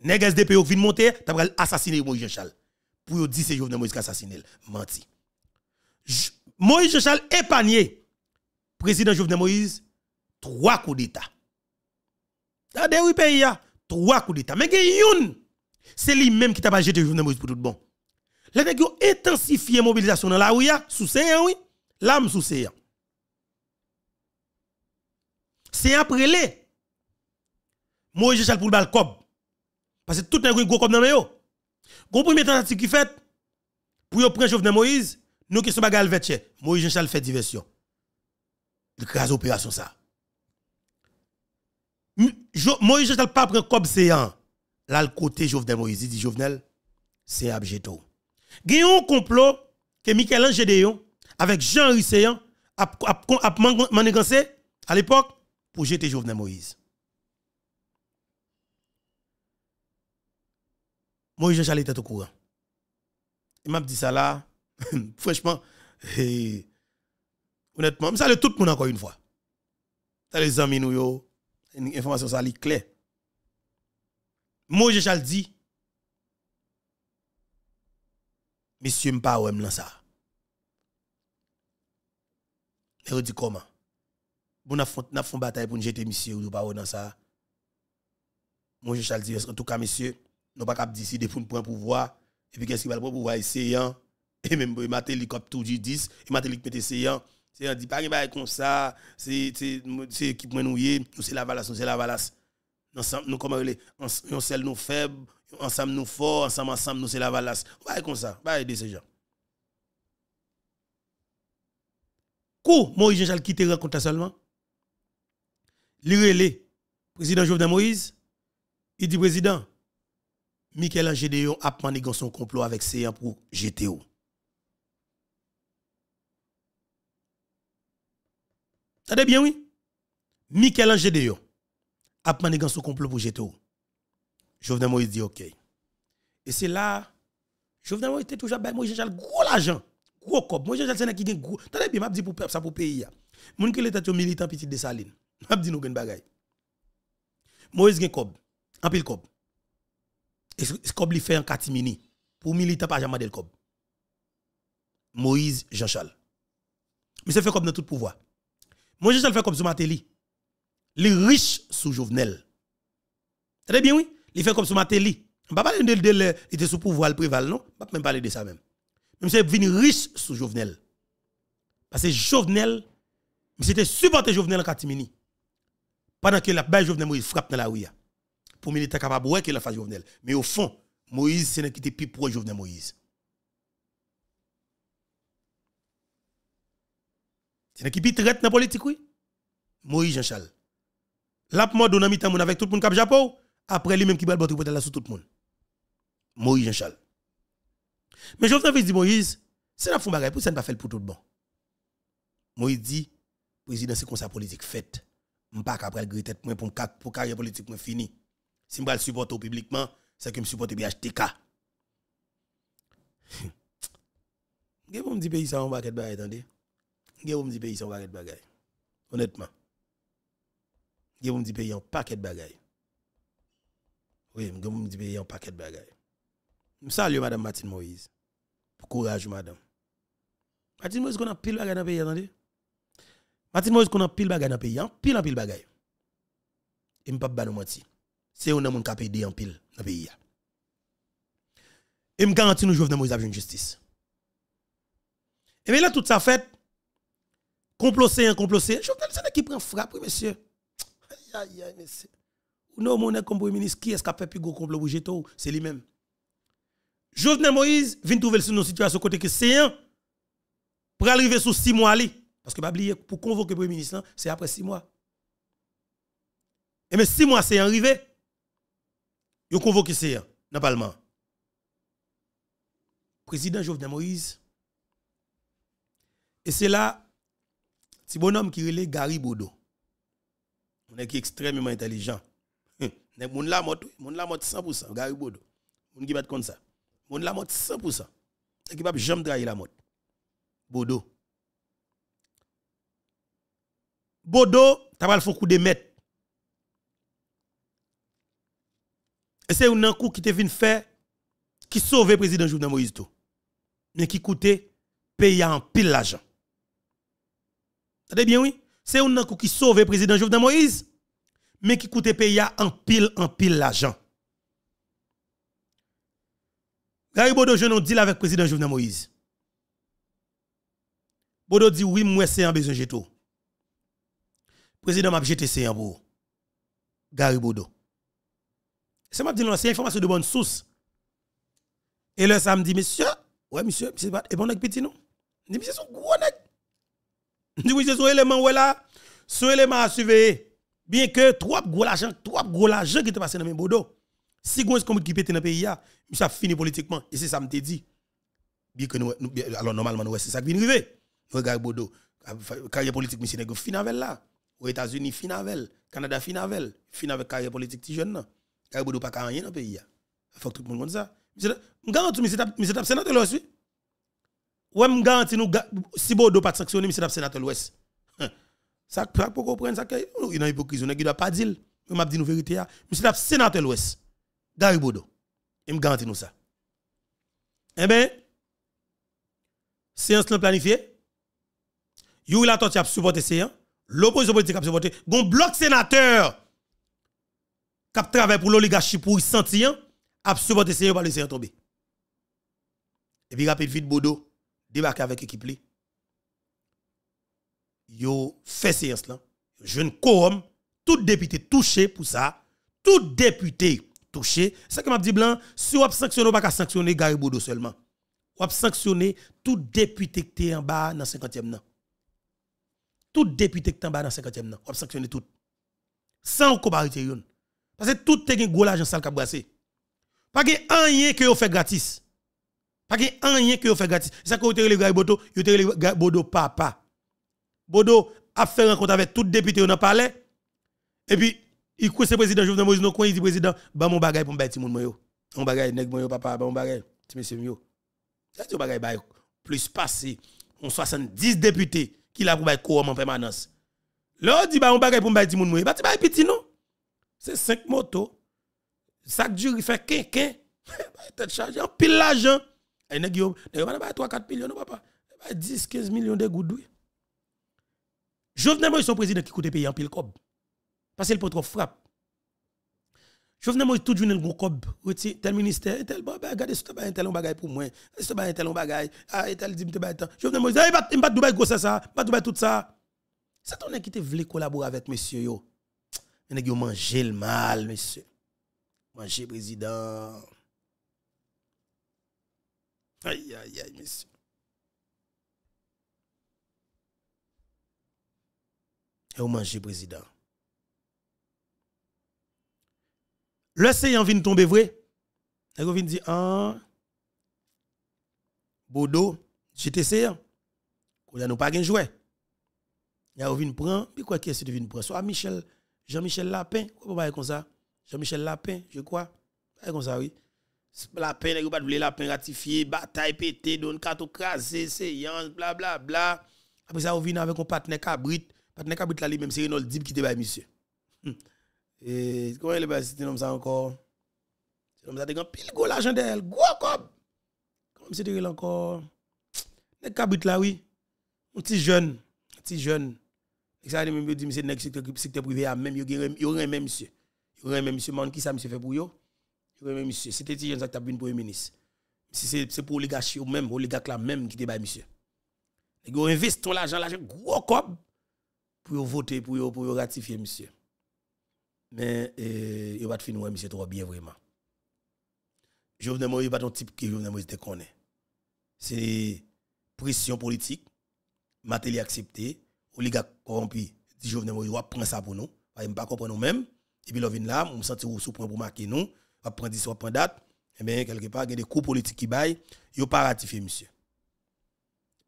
Nèg SDP vient monter, t'a assassiné Moïse Jean-Charles pour dire c'est Jovenel Moïse qui assassiné. Menti. Moïse Jochal épanier, président Jovenel Moïse, trois coups d'État. Il oui, pays, hein. trois coups d'État. Mais yon, c'est lui-même qui t'a jeté Jovenel Moïse pour tout bon. Les nègres ont intensifié mobilisation dans la rue, hein. sous séant, hein, oui, l'âme sous Se C'est après le Moïse Jochal pour le bal Parce que tout le monde a un gros comme dans le Gon premier tentative qui fait, pour yon prendre Jovenel Moïse, nous qui sommes à vetche, Moïse Jean-Charles fait diversion. Le crase opération ça. Moïse Jean-Charles pas prendre comme séant. Là, le côté Jovenel Moïse, il dit Jovenel, c'est abjeto. un complot que Michel-Ange avec Jean-Henri a, a, à l'époque pour jeter Jovenel Moïse. moi je charles était au courant. Il m'a dit ça là, franchement, honnêtement, je salue tout le monde encore une fois. Ça les amis nous, yo, une information ça est Moi, je je monsieur dit, monsieur pas me dans ça. Et vous dit comment? Bon, fait une bataille pour nous jeter monsieur ou pas dans ça. moi je charles dit, en tout cas, monsieur, nous pas cap décider pour prendre pouvoir et puis qu'est-ce qui va le prendre pouvoir essayant et même mater l'hélicoptère du 10 et mater l'hélicoptère essayant c'est on dit pas rien comme ça c'est c'est c'est équipe nous c'est la valasse c'est la valasse ensemble nous comment les on seul nous faibles ensemble nous forts ensemble ensemble nous c'est la valasse pas comme ça va aider ces gens Kou, Moïse Jean-Charles qui te rencontre seulement. L'irélé, président Jovenel Moïse, il dit président, Michel-Ange a pris son complot avec C1 pour GTO. dit bien, oui? Michel-Ange a pris son complot pour GTO. Jovenel Moïse dit OK. Et c'est là, Jovenel Moïse était toujours avec moi j'ai gros l'argent, gros cop. moi j'ai un c'est qui a gros. Tade bien, m'a dit pour ça pour pays. Moun qui était militant petit de Saline. M'a dit nous gagne bagaille. Moïse gen cob, en pile cob ce li fait en Katimini Pour militant, par jamais Delcob. Moïse Jean-Charles. c'est fait comme dans tout pouvoir. Moïse Jean-Charles fait comme sous Matéli. Les riches sous Jovenel. Très bien, oui. Il fait comme sous Matéli. On ne va pas parler de, de, Il était sous pouvoir le préval, non? On ne va même parler de ça même. Mais c'est devenu riche sous Jovenel. Parce que Jovenel, c'était supporté Jovenel en Katimini. Pendant que la belle Jovenel Moïse frappe dans la rue pour militaire capable ouais que la face Jovenel. Mais au fond, Moïse, c'est qui était plus proche Jovenel Moïse. C'est qui plus traite dans la politique, oui. Moïse Jean-Charles. Lap mort mi mitan moun avec tout le monde cap Japon, après lui-même qui va battre pour la tout le monde. Moïse Jean-Charles. Mais Jovenel veut dit Moïse, c'est la fond bagarre pour ça ne pas faire pour tout le bon. Moïse dit président c'est comme ça politique faite. M'pas après le tête pour pour carrière politique fini. Si mbal suporto publikman, se ke m suporto bi HDK. Gèvou m di peyi sa yon paket bagay, tante? Gèvou m di peyi sa yon paket bagay. Onetman. Gèvou m di peyi yon paket bagay. Ouye, m gèvou m di peyi yon paket bagay. M salyo Madame Martine Moise. Pou kourajou Madame. Martine Moise kon an pil bagay nan peyi, tante? Martine Moise kon an pil bagay nan peyi, yon pil an pil bagay. E m pap banou mwati. c'est un homme qui a payé en dans le pays. Et je garantis nous Jovenel Moïse a une justice. Et bien là, tout ça fait, complot c'est un complot c'est Jovenel, qui prend frappe, monsieur. Aïe, aïe, aïe, monsieur. Ou non, mon comme premier ministre, qui est-ce qui a fait plus gros complot pour C'est lui-même. Jovenel Moïse vient trouver sur nos situations côté que c'est un pour arriver sous six mois. Parce que, pas oublier, pour convoquer le premier ministre, c'est après six mois. Et mais six mois, c'est arrivé. Yon konvo ki se yon, napalman. Prezident Jovdien Moïse. E se la, si bon om ki rele Gary Bodo. Mwen ek ekstrem yon man entelejant. Mwen la mot 100%, Gary Bodo. Mwen ki bat kon sa. Mwen la mot 100%. Ek ki bab jom dra yon la mot. Bodo. Bodo, tabal fokou de mette. Et c'est un coup qui te venu faire, qui sauve le président Jovenel Moïse tout. Mais qui coûtait payer en pile l'argent. Vous bien, oui? C'est un coup qui sauve le président Jovenel Moïse, mais qui coûtait payer en pile, en pile l'argent. Garibodo, je n'en deal avec le président Jovenel Moïse. Bodo dit oui, moi c'est un besoin tout. Président m'a jeté c'est un pour Garibodo. C'est ma vie, c'est c'est information de bonne source. Et là, ça me dit, monsieur, ouais, monsieur, c'est pas, et bon, avec petit, non? Je dis, monsieur, c'est un gros nèg. Je dis, oui, c'est son élément, ouais, là, son élément à surveiller. Bien que trois gros l'argent, trois gros l'argent qui te passé dans mes bodos. Si vous comme qui pète dans le pays, monsieur a fini politiquement. Et c'est ça, me dit. Bien que alors normalement, c'est ça qui vient arriver. Regarde Bodo, carrière politique, monsieur, nèg, fin avec là. Aux États-Unis, fin avec, Canada, fin avec, fin avec carrière politique, petit jeune, Karibodo pas rien dans le pays. Il faut que tout le monde connaisse ça. Je garantis, M. Tap sénateur l'Ouest, oui. Ouais, je garantis, si Bodo pas sanctionné, M. Tap sénateur l'Ouest. Hein. Ça, pour comprendre, ça, oh, il y a une hypocrisie, Il ne doit pas dire. Je dis la vérité. Hein. M. Tap sénateur l'Ouest, Garibodo. Et je garantis nous ça. Eh bien, séance planifiée. Yuri Latot a supporté séance. Hein. L'opposition politique a supporté. Gon bloc sénateur qui travaille pour l'oligarchie pour y sentir, a supporté Seigneur par le Seigneur tomber. Et puis rapide vite Bodo débarque avec équipe li. Yo fait séance là, jeune quorum, tout député touché pour ça, tout député touché, c'est que m'a dit blanc, si on sanctionne pas sanctionner Gary Bodo seulement. On sanctionner tout député qui est en bas dans 50e nan. Tout député qui est en bas dans 50e nan, on sanctionner tout. Sans de yon. Parce que tout est gros l'argent sale qui brassé. Pas que rien que vous fait gratis. Pas que rien que vous fait gratis. C'est ça que vous avez le gars Bodo, vous avez le gars Bodo papa. Bodo a fait rencontre avec tout député on en parlait. Et puis il croit le président Jovenel Moïse non quoi il dit président bah mon bagage pour me petit monde yo. Mon bagage nèg mon papa, bah mon bagage petit monsieur yo. C'est un bagage bah plus passé on 70 députés qui la pour bail en permanence. Là dit bah on bagage pour me petit moun moyo. Bah petit petit non c'est cinq motos. Sac il fait quinquin. Bah, tête chargé en pile l'argent. Et nèg yo, pas 3 4 millions papa. 10 bah, 15 millions de goudouille. Jovenel Moïse son président qui coûte payer en pile cob. Parce qu'il peut trop frappe. Jovenel Moïse tout journée le cob, tel ministère, tel bagay, regardez ce bagay, tel bagaille pour moi. Ce bagay, tel bagaille. Ah, tel dit me bagay. Jovenel Moïse, il va pas Dubaï gros ça ça, pas Dubaï tout ça. C'est ton qui te voulait collaborer avec monsieur yo. Mais a ont mangé le mal, monsieur. Mangé président. Aïe, aïe, aïe, monsieur. Et ont mangé président. Le seigneur vient tomber vrai. Et vient de dire, ah, Bodo, j'étais Qu'on a pas de jouer. Il a de prendre, puis quoi y ait, de vient prendre? Soit Michel. Jean-Michel Lapin, pourquoi pas comme ça Jean-Michel Lapin, je crois. Pas comme ça, oui. Lapin, il pas de lapin ratifié, bataille pété, donne carte crasé, séance, bla bla bla. Après ça, on vient avec un partenaire Cabrit. Partenaire Cabrit, là, lui-même, c'est Renaud Dib qui te monsieur. Hum. Et comment il est cité comme ça encore C'est comme ça, il y pile gros l'argent d'elle, gros comme. Comment c'est encore Cabrit, là, oui. Un petit jeune, un petit jeune. Exactement, même dit monsieur nèg secteur privé a même il y aurait même monsieur. il y aurait même monsieur man qui ça monsieur fait pour Il y aurait même monsieur, c'était jeune ça t'a pour le ministre. C'est c'est pour oligarchie ou même oligarque là même qui te monsieur. Ils vont investir l'argent l'argent gros cob pour voter pour vous pour ratifier monsieur. Mais euh, va pas finir monsieur trop bien vraiment. Je moi, il pas ton type que je Moïse te connaît. C'est pression politique, matériel accepté, gars corrompu, dit Jovenel Moïse, on prend ça pour nous. On ne pas comprendre nous-mêmes. Et puis, on venir là, on au sous point pour marquer nous. On prend 10, on prendre date. Et eh bien, quelque part, il y a des coups politiques qui baillent. Ils n'ont pas ratifié, monsieur.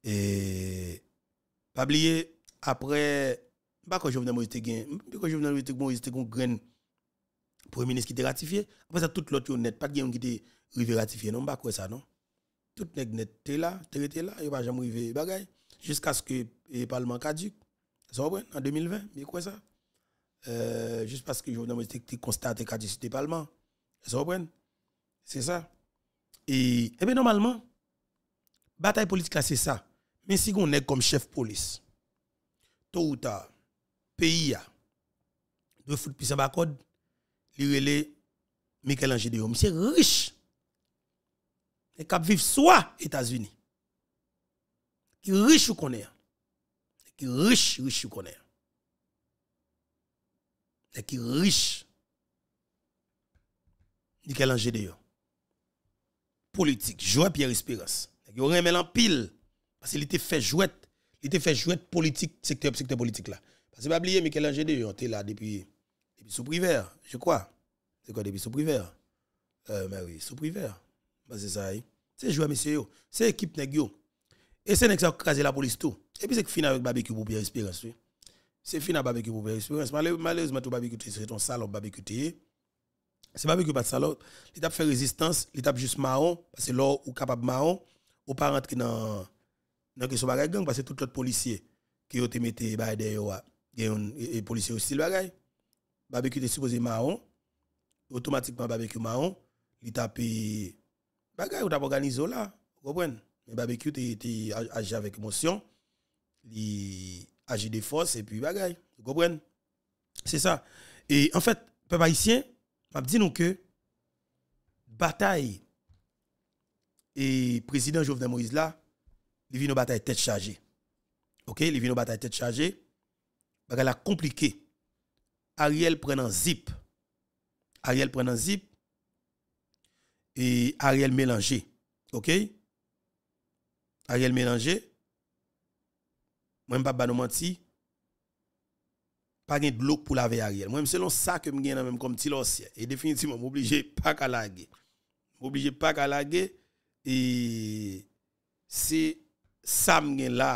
Et, pas oublier, après, pas quand Jovenel Moïse était gain, quand Jovenel Moïse était grain, premier ministre qui était ratifié. Après ça, tout l'autre net, pas de gens qui était ratifié, non, pas quoi ça, non. Tout le net, là, t'es là, il va jamais rivé, bagaille jusqu'à ce que le eh, Parlement caduque. Ça en 2020, mais quoi ça? Euh, juste parce que journaliste constate caducité du Parlement. Ça C'est ça. Et, et eh bien normalement, la bataille politique c'est ça. Mais si on est comme chef police, tôt ou tard, pays a, de foot plus code, Michel-Ange C'est riche. Et qu'a vivre soit États-Unis qui riche ou connaît. Qui hein. riche, riche ou connaît. qui riche. Nickel Angé Politique, jouet Pierre Espérance. Qui aurait en pile. Parce qu'il était fait jouet. Il était fait jouet politique, secteur, secteur politique là. Parce que pas oublier, Michel Angé on était là depuis, depuis sous privé, je crois. C'est quoi depuis sous privé? Euh, mais oui, sous privé. Bah, c'est ça. Hein. C'est jouer monsieur. C'est équipe négio. Et c'est que ça la police tout. Et puis c'est fini final avec barbecue pour Pierre Espérance. Oui. C'est avec barbecue pour Pierre Espérance. Malheureusement, tout barbecue, c'est un salope barbecue. C'est barbecue pas de salope. L'étape fait résistance, l'étape juste marron, parce que l'or ou capable marron, ou pas rentrer dans dans question bagarre gang parce que tout l'autre policier qui ont été mis bah derrière et policier aussi le Barbecue est supposé marron, automatiquement barbecue marron, l'étape bagage ou t'as organisé là, vous comprenez mais barbecue, tu agi avec émotion, il agit de force et puis bagaille. Vous comprenez? C'est ça. Et en fait, peuple haïtien, je dit que que bataille et président Jovenel Moïse là, il vit une bataille tête chargée. OK, il vit une bataille tête chargée. Bagaille la compliqué. Ariel prend un zip. Ariel prend un zip et Ariel mélangé. OK Ariel menanje, mwen m pa banouman ti, pa gen blok pou lave Ariel. Mwen m selon sa ke m gen nan m kom ti losye. E definitivman m oblije pa kalage. M oblije pa kalage, e se sam gen la.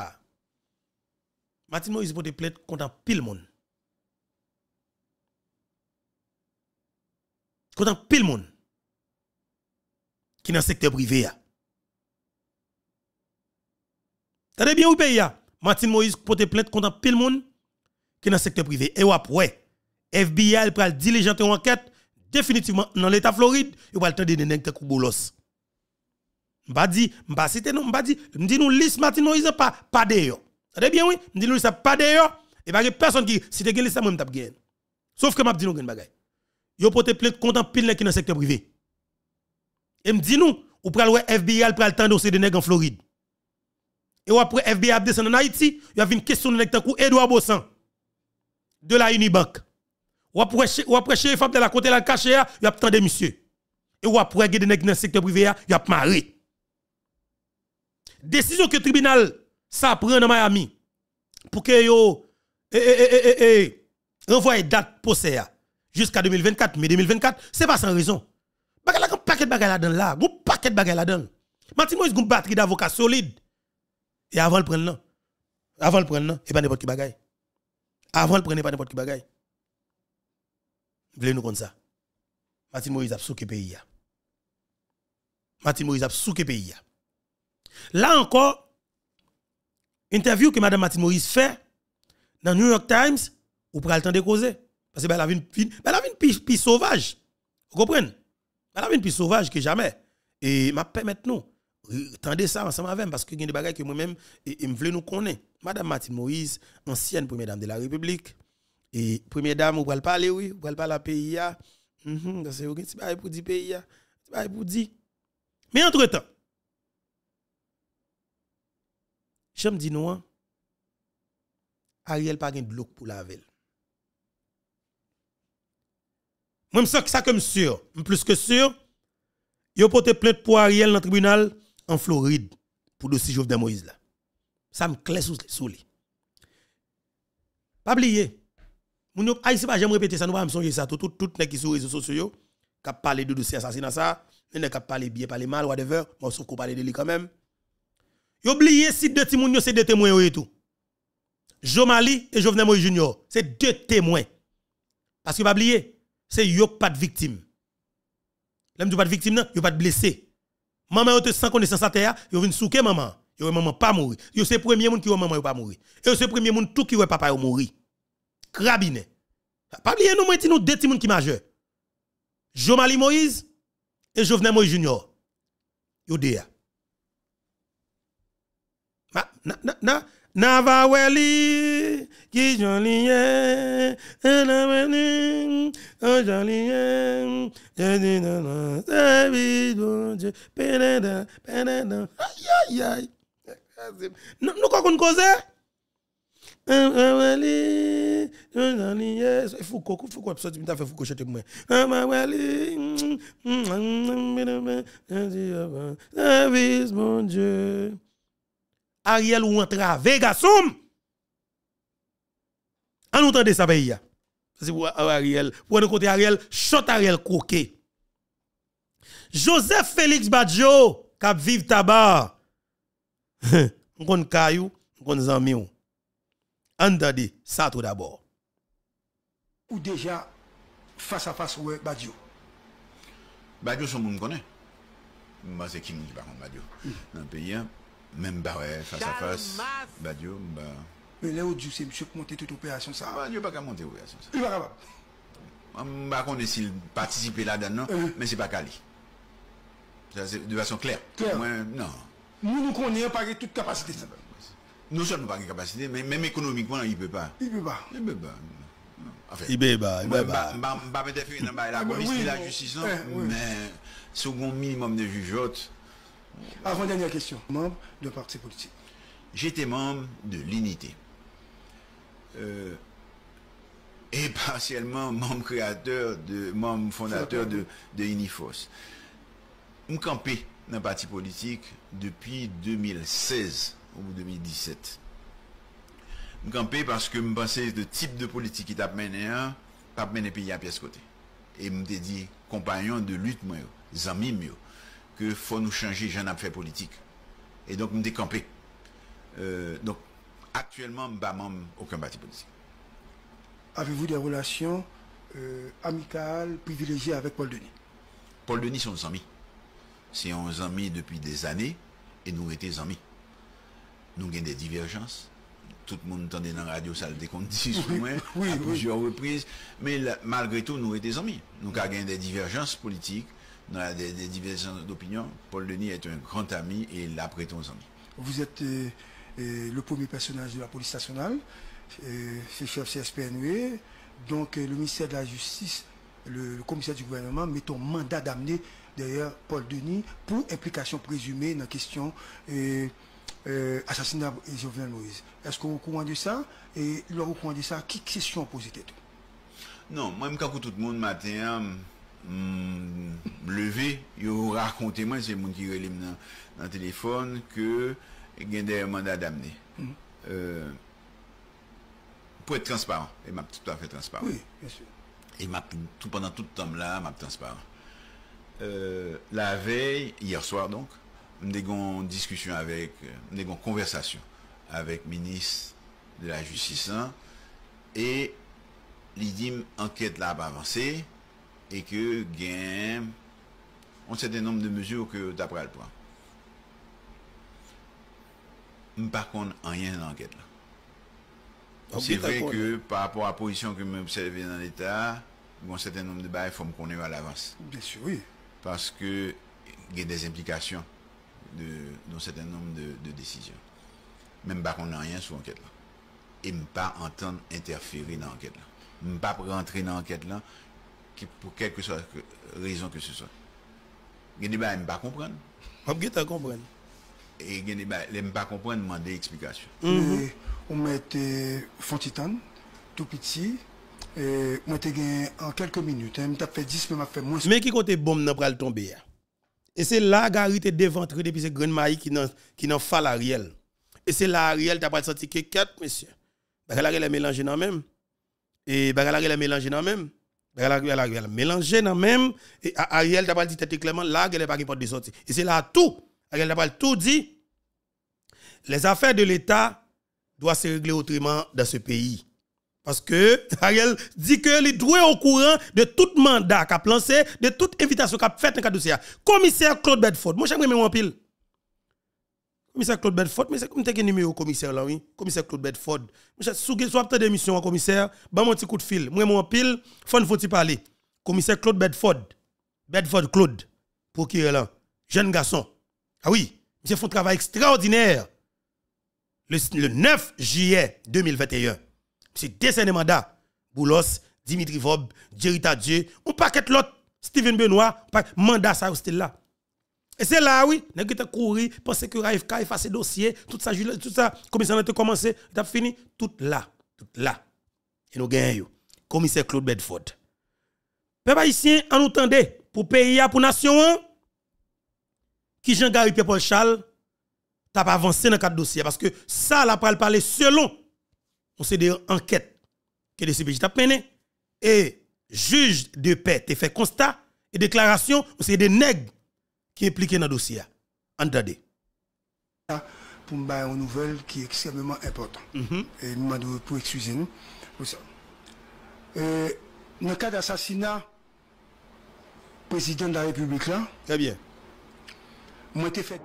Matin m wisbo de plet kontan pil moun. Kontan pil moun. Ki nan sekte prive ya. Tendez bien ou pays Martin Moïse porte plainte contre pile monde qui dans secteur privé. Et ou après, FBI pral diligenter une enquête définitivement dans l'État Floride. va le attendre des nègres de Boulos. M'a dit, m'a cité non, m'a dit, m'dit nous liste Martin Moïse pas pas d'ailleurs. Tendez bien oui, m'dit nous ça pas d'ailleurs. Et pas personne qui si te liste moi m'tap gagne. Sauf que m'a dit nous une bagay. Yo porte plainte contre pile qui dans secteur privé. Et m'dit nous, ou pral ouais FBI pral tendre aussi de nègres en Floride. Et après, FBI a descendu en Haïti, il y a une question de Edouard Bossan de la Unibank. Ou après, ou après, chef de la côté la caché, il y a des monsieur. Et ou après, il y a secteur privé, il y a maré. Décision que le tribunal s'apprend dans Miami pour que yo eh, eh, eh, renvoie eh, eh, eh, date pour jusqu'à 2024, Mais 2024, c'est pas sans raison. a un paquet de bagages là-dedans là, un paquet de bagaille là-dedans. Matimois, une batterie d'avocats solide et avant le prendre, Avant le prendre, et pas n'importe qui bagaille. Avant le prendre, pas n'importe qui bagaille. Voulez-nous comme ça. Martin Moïse a souqué pays. Martin Moïse a souqué pays. Là encore, interview que Mme Martin Moïse fait dans New York Times, vous prenez le temps de causer. Parce que bah, elle a une bah, plus sauvage. Vous comprenez? Elle a une plus sauvage que jamais. Et m'a permettre nous Tendez ça ensemble avec parce que y a des bagages que moi-même et me voulais nous connaître. Madame Martine Moïse, ancienne première dame de la République et première dame ou parle parler oui, ou parle parler à PIA. pas... Mhm, c'est OK, c'est pas pour dire PIA, c'est pas pour dire. Mais entre-temps, je me dis non, hein. Ariel pas de l'eau pour la ville... Moi, je que ça comme sûr, plus que sûr, il a porté plainte pour Ariel dans le tribunal en Floride pour dossier Jovenel Moïse là. Ça me clair sous lui. Pas oublier. Je ah ici, pas j'aime répéter ça nous pas me ça tout tout tout qui qui sur réseaux sociaux qui parler de dossier assassinat ça, qui parler bien parler mal whatever, moi sauf ko parler de lui quand même. Yo si deux témoins moun c'est deux témoins et tout. Jomali et Jovenel Moïse Junior, c'est deux témoins. Parce que pas oublier, c'est yo pas de victime. L'homme pas de victime non, yo pas de blessé maman était sans connaissance à terre, yo vinn souke maman. Yo maman pas mouri. Yo c'est premier monde qui yo maman yo pas mouri. Yo c'est premier monde tout qui yo papa yo mouri. Crabinet. Pas oublier nous menti nous deux petits monde qui majeur. Jomali Moïse et Jovenel Moïse Junior. Yo Ma, Na, na, na, Nava we li, ki joun liye, se la we li, son joun liye. Genjid anwa, servis bon je. Penen dan, penen dan. Ayayay! Nou koko nou kose? Nava we li, ki joun liye, se la we li, son joun liye. Ariel ou an tra vega soum. An ou tande sa beya. Pwede kote Ariel, shot Ariel kouke. Joseph Felix Badiou kap vive taba. Mkon kayou, mkon zanmi ou. An dade, sa tou dabor. Ou deja, fasa fasa ou e Badiou. Badiou soum mkone. Mman se kim njipa kon Badiou. Hmm. Nan peyi an, Mèm ba wè, fase a fase, ba diyo, mba... Mèm lè ou diyo se msè ponte tout opéasyon sa? Mba, diyo pa ka monte opéasyon sa. Mba, ka pa? Mba, kon desil patisipe la dan nan, mèm se pa kali. De vasyon klèr. Klèr? Mwen, nan. Mwen nou konnen pa ge tout kapasite sa? Nou son nou pa ge kapasite, mèm ekonomikman, yi pe pa. Yi pe pa. Yi pe pa. Yi pe pa, yi pe pa. Mba, mba, mba, mba, mba, mba, mba, mba, mba, mba, mba, mba, mba, mba, mba Avant dernière question. Membre de parti politique. J'étais membre de l'unité. Euh, et partiellement membre créateur, de, membre fondateur de, de Unifos. campé dans le parti politique depuis 2016 ou 2017. je campé parce que je pensais que le type de politique qui t'a mené, pas hein, mené pays à pièce côté. Et je me dit, compagnon de lutte, moi, amis, mieux faut nous changer, j'en ai fait politique. Et donc, nous décamper. Euh, donc, actuellement, je aucun parti politique. Avez-vous des relations euh, amicales, privilégiées avec Paul Denis Paul Denis, c'est nos amis. C'est un amis depuis des années et nous étions amis. Nous gagnons des divergences. Tout le monde entendait dans la radio, ça le décompte oui, à oui. plusieurs reprises. Mais malgré tout, nous étions amis. Nous avons des divergences politiques dans des, des divergences d'opinion, Paul Denis est un grand ami et il l'a prêté aux amis. Vous êtes euh, euh, le premier personnage de la police nationale, euh, c'est chef CSPNUE, donc le ministère de la Justice, le, commissaire du gouvernement met ton mandat d'amener derrière Paul Denis pour implication présumée dans la question assassinat de Jovenel Moïse. Est-ce qu'on vous au courant de ça Et leur au de ça, qui question posait tout Non, moi, je tout le monde matin, hein. m mm, levé, yo raconte mwen, se moun ki yo elèm nan nan telefon, ke gen der mandat d'amne. Pou et transparent, e map tout a fait transparent. Oui, bien sûr. E map, tout pendant tout tom euh, la, map transparent. La vey, ier soir, donc, m den gon diskusyon avek, m den gon konversasyon avek menis de la justice, e li dim anket lab avansè, E ke gen an sete nom de mezur ke tapre alpwa. M pa kon an yen an anket la. Se vre ke pa apor a pozisyon ke m mè observè nan l'Etat, m kon sete nom de bay fòm konè yo al avans. Bè sè, wè. Paske gen des implikasyon don sete nom de desisyon. M pa kon an yen sou anket la. E m pa antan interfèri nan anket la. M pa prantre nan anket la, pour quelque soit raison que ce soit. Je ne pas comprendre. Je ne pas comprendre. Et je ne pas comprendre, demander explication. Mm-hmm. Eh, on euh, Fontitan, tout petit. Et en quelques minutes, je hein. t'ai fait 10, mais je fait moins. Mais qui côté bombe n'a pas tomber hein? Et c'est là Gary était déventré depuis ce grand maï qui n'a pas la la Et c'est là Ariel t'a pas senti que quatre monsieur. Bah même. Et bah mélangé même. Elle a, mélangé dans même. Ariel Dabal dit clairement, là, elle n'est pas qui porte de sortie. Et c'est là tout. Ariel Dabal tout dit. Les affaires de l'État doivent se régler autrement dans ce pays. Parce que Ariel dit que les doit au courant de tout mandat qu'a lancé, de toute invitation qu'a faite dans le dossier. Commissaire Claude Bedford, moi j'aimerais me en pile commissaire Claude Bedford, mais c'est comme tu as numéro commissaire là, oui. Commissaire Claude Bedford. Monsieur, si vous avez des missions, commissaire, bah mon petit coup de fil. Moi, mon pile, faut faut parler. Commissaire Claude Bedford. Bedford Claude, Pour qui, là. Jeune garçon. Ah oui, monsieur font un travail extraordinaire. Le, le 9 juillet 2021, monsieur décerné mandat. Boulos, Dimitri Vob, Jerry Dieu. on paquet l'autre. Steven Benoît, mandat ça, style là. Et c'est là, oui, nous avons couru, pensé que RFK a effacé dossier, tout ça, tout ça, commissaire a commencé, il a fini, tout là, tout là. Et nous gagnons, commissaire Claude Bedford. Peuple haïtien, en tendez, pour pays, pour nation, hein? qui jean garry Pierre-Paul Chal, t'as pas avancé dans quatre dossiers. Parce que ça, là, parle parler selon, on sait des enquêtes que le CPJ t'a mené. Et juge de paix as fait constat et déclaration, on sait des nègres qui est impliqué dans le dossier. Entendez. Pour me une nouvelle qui est extrêmement importante. Mhm. Et nous pour excuser nous euh, dans le cas d'assassinat, président de la République là. Très bien. Moi, fait.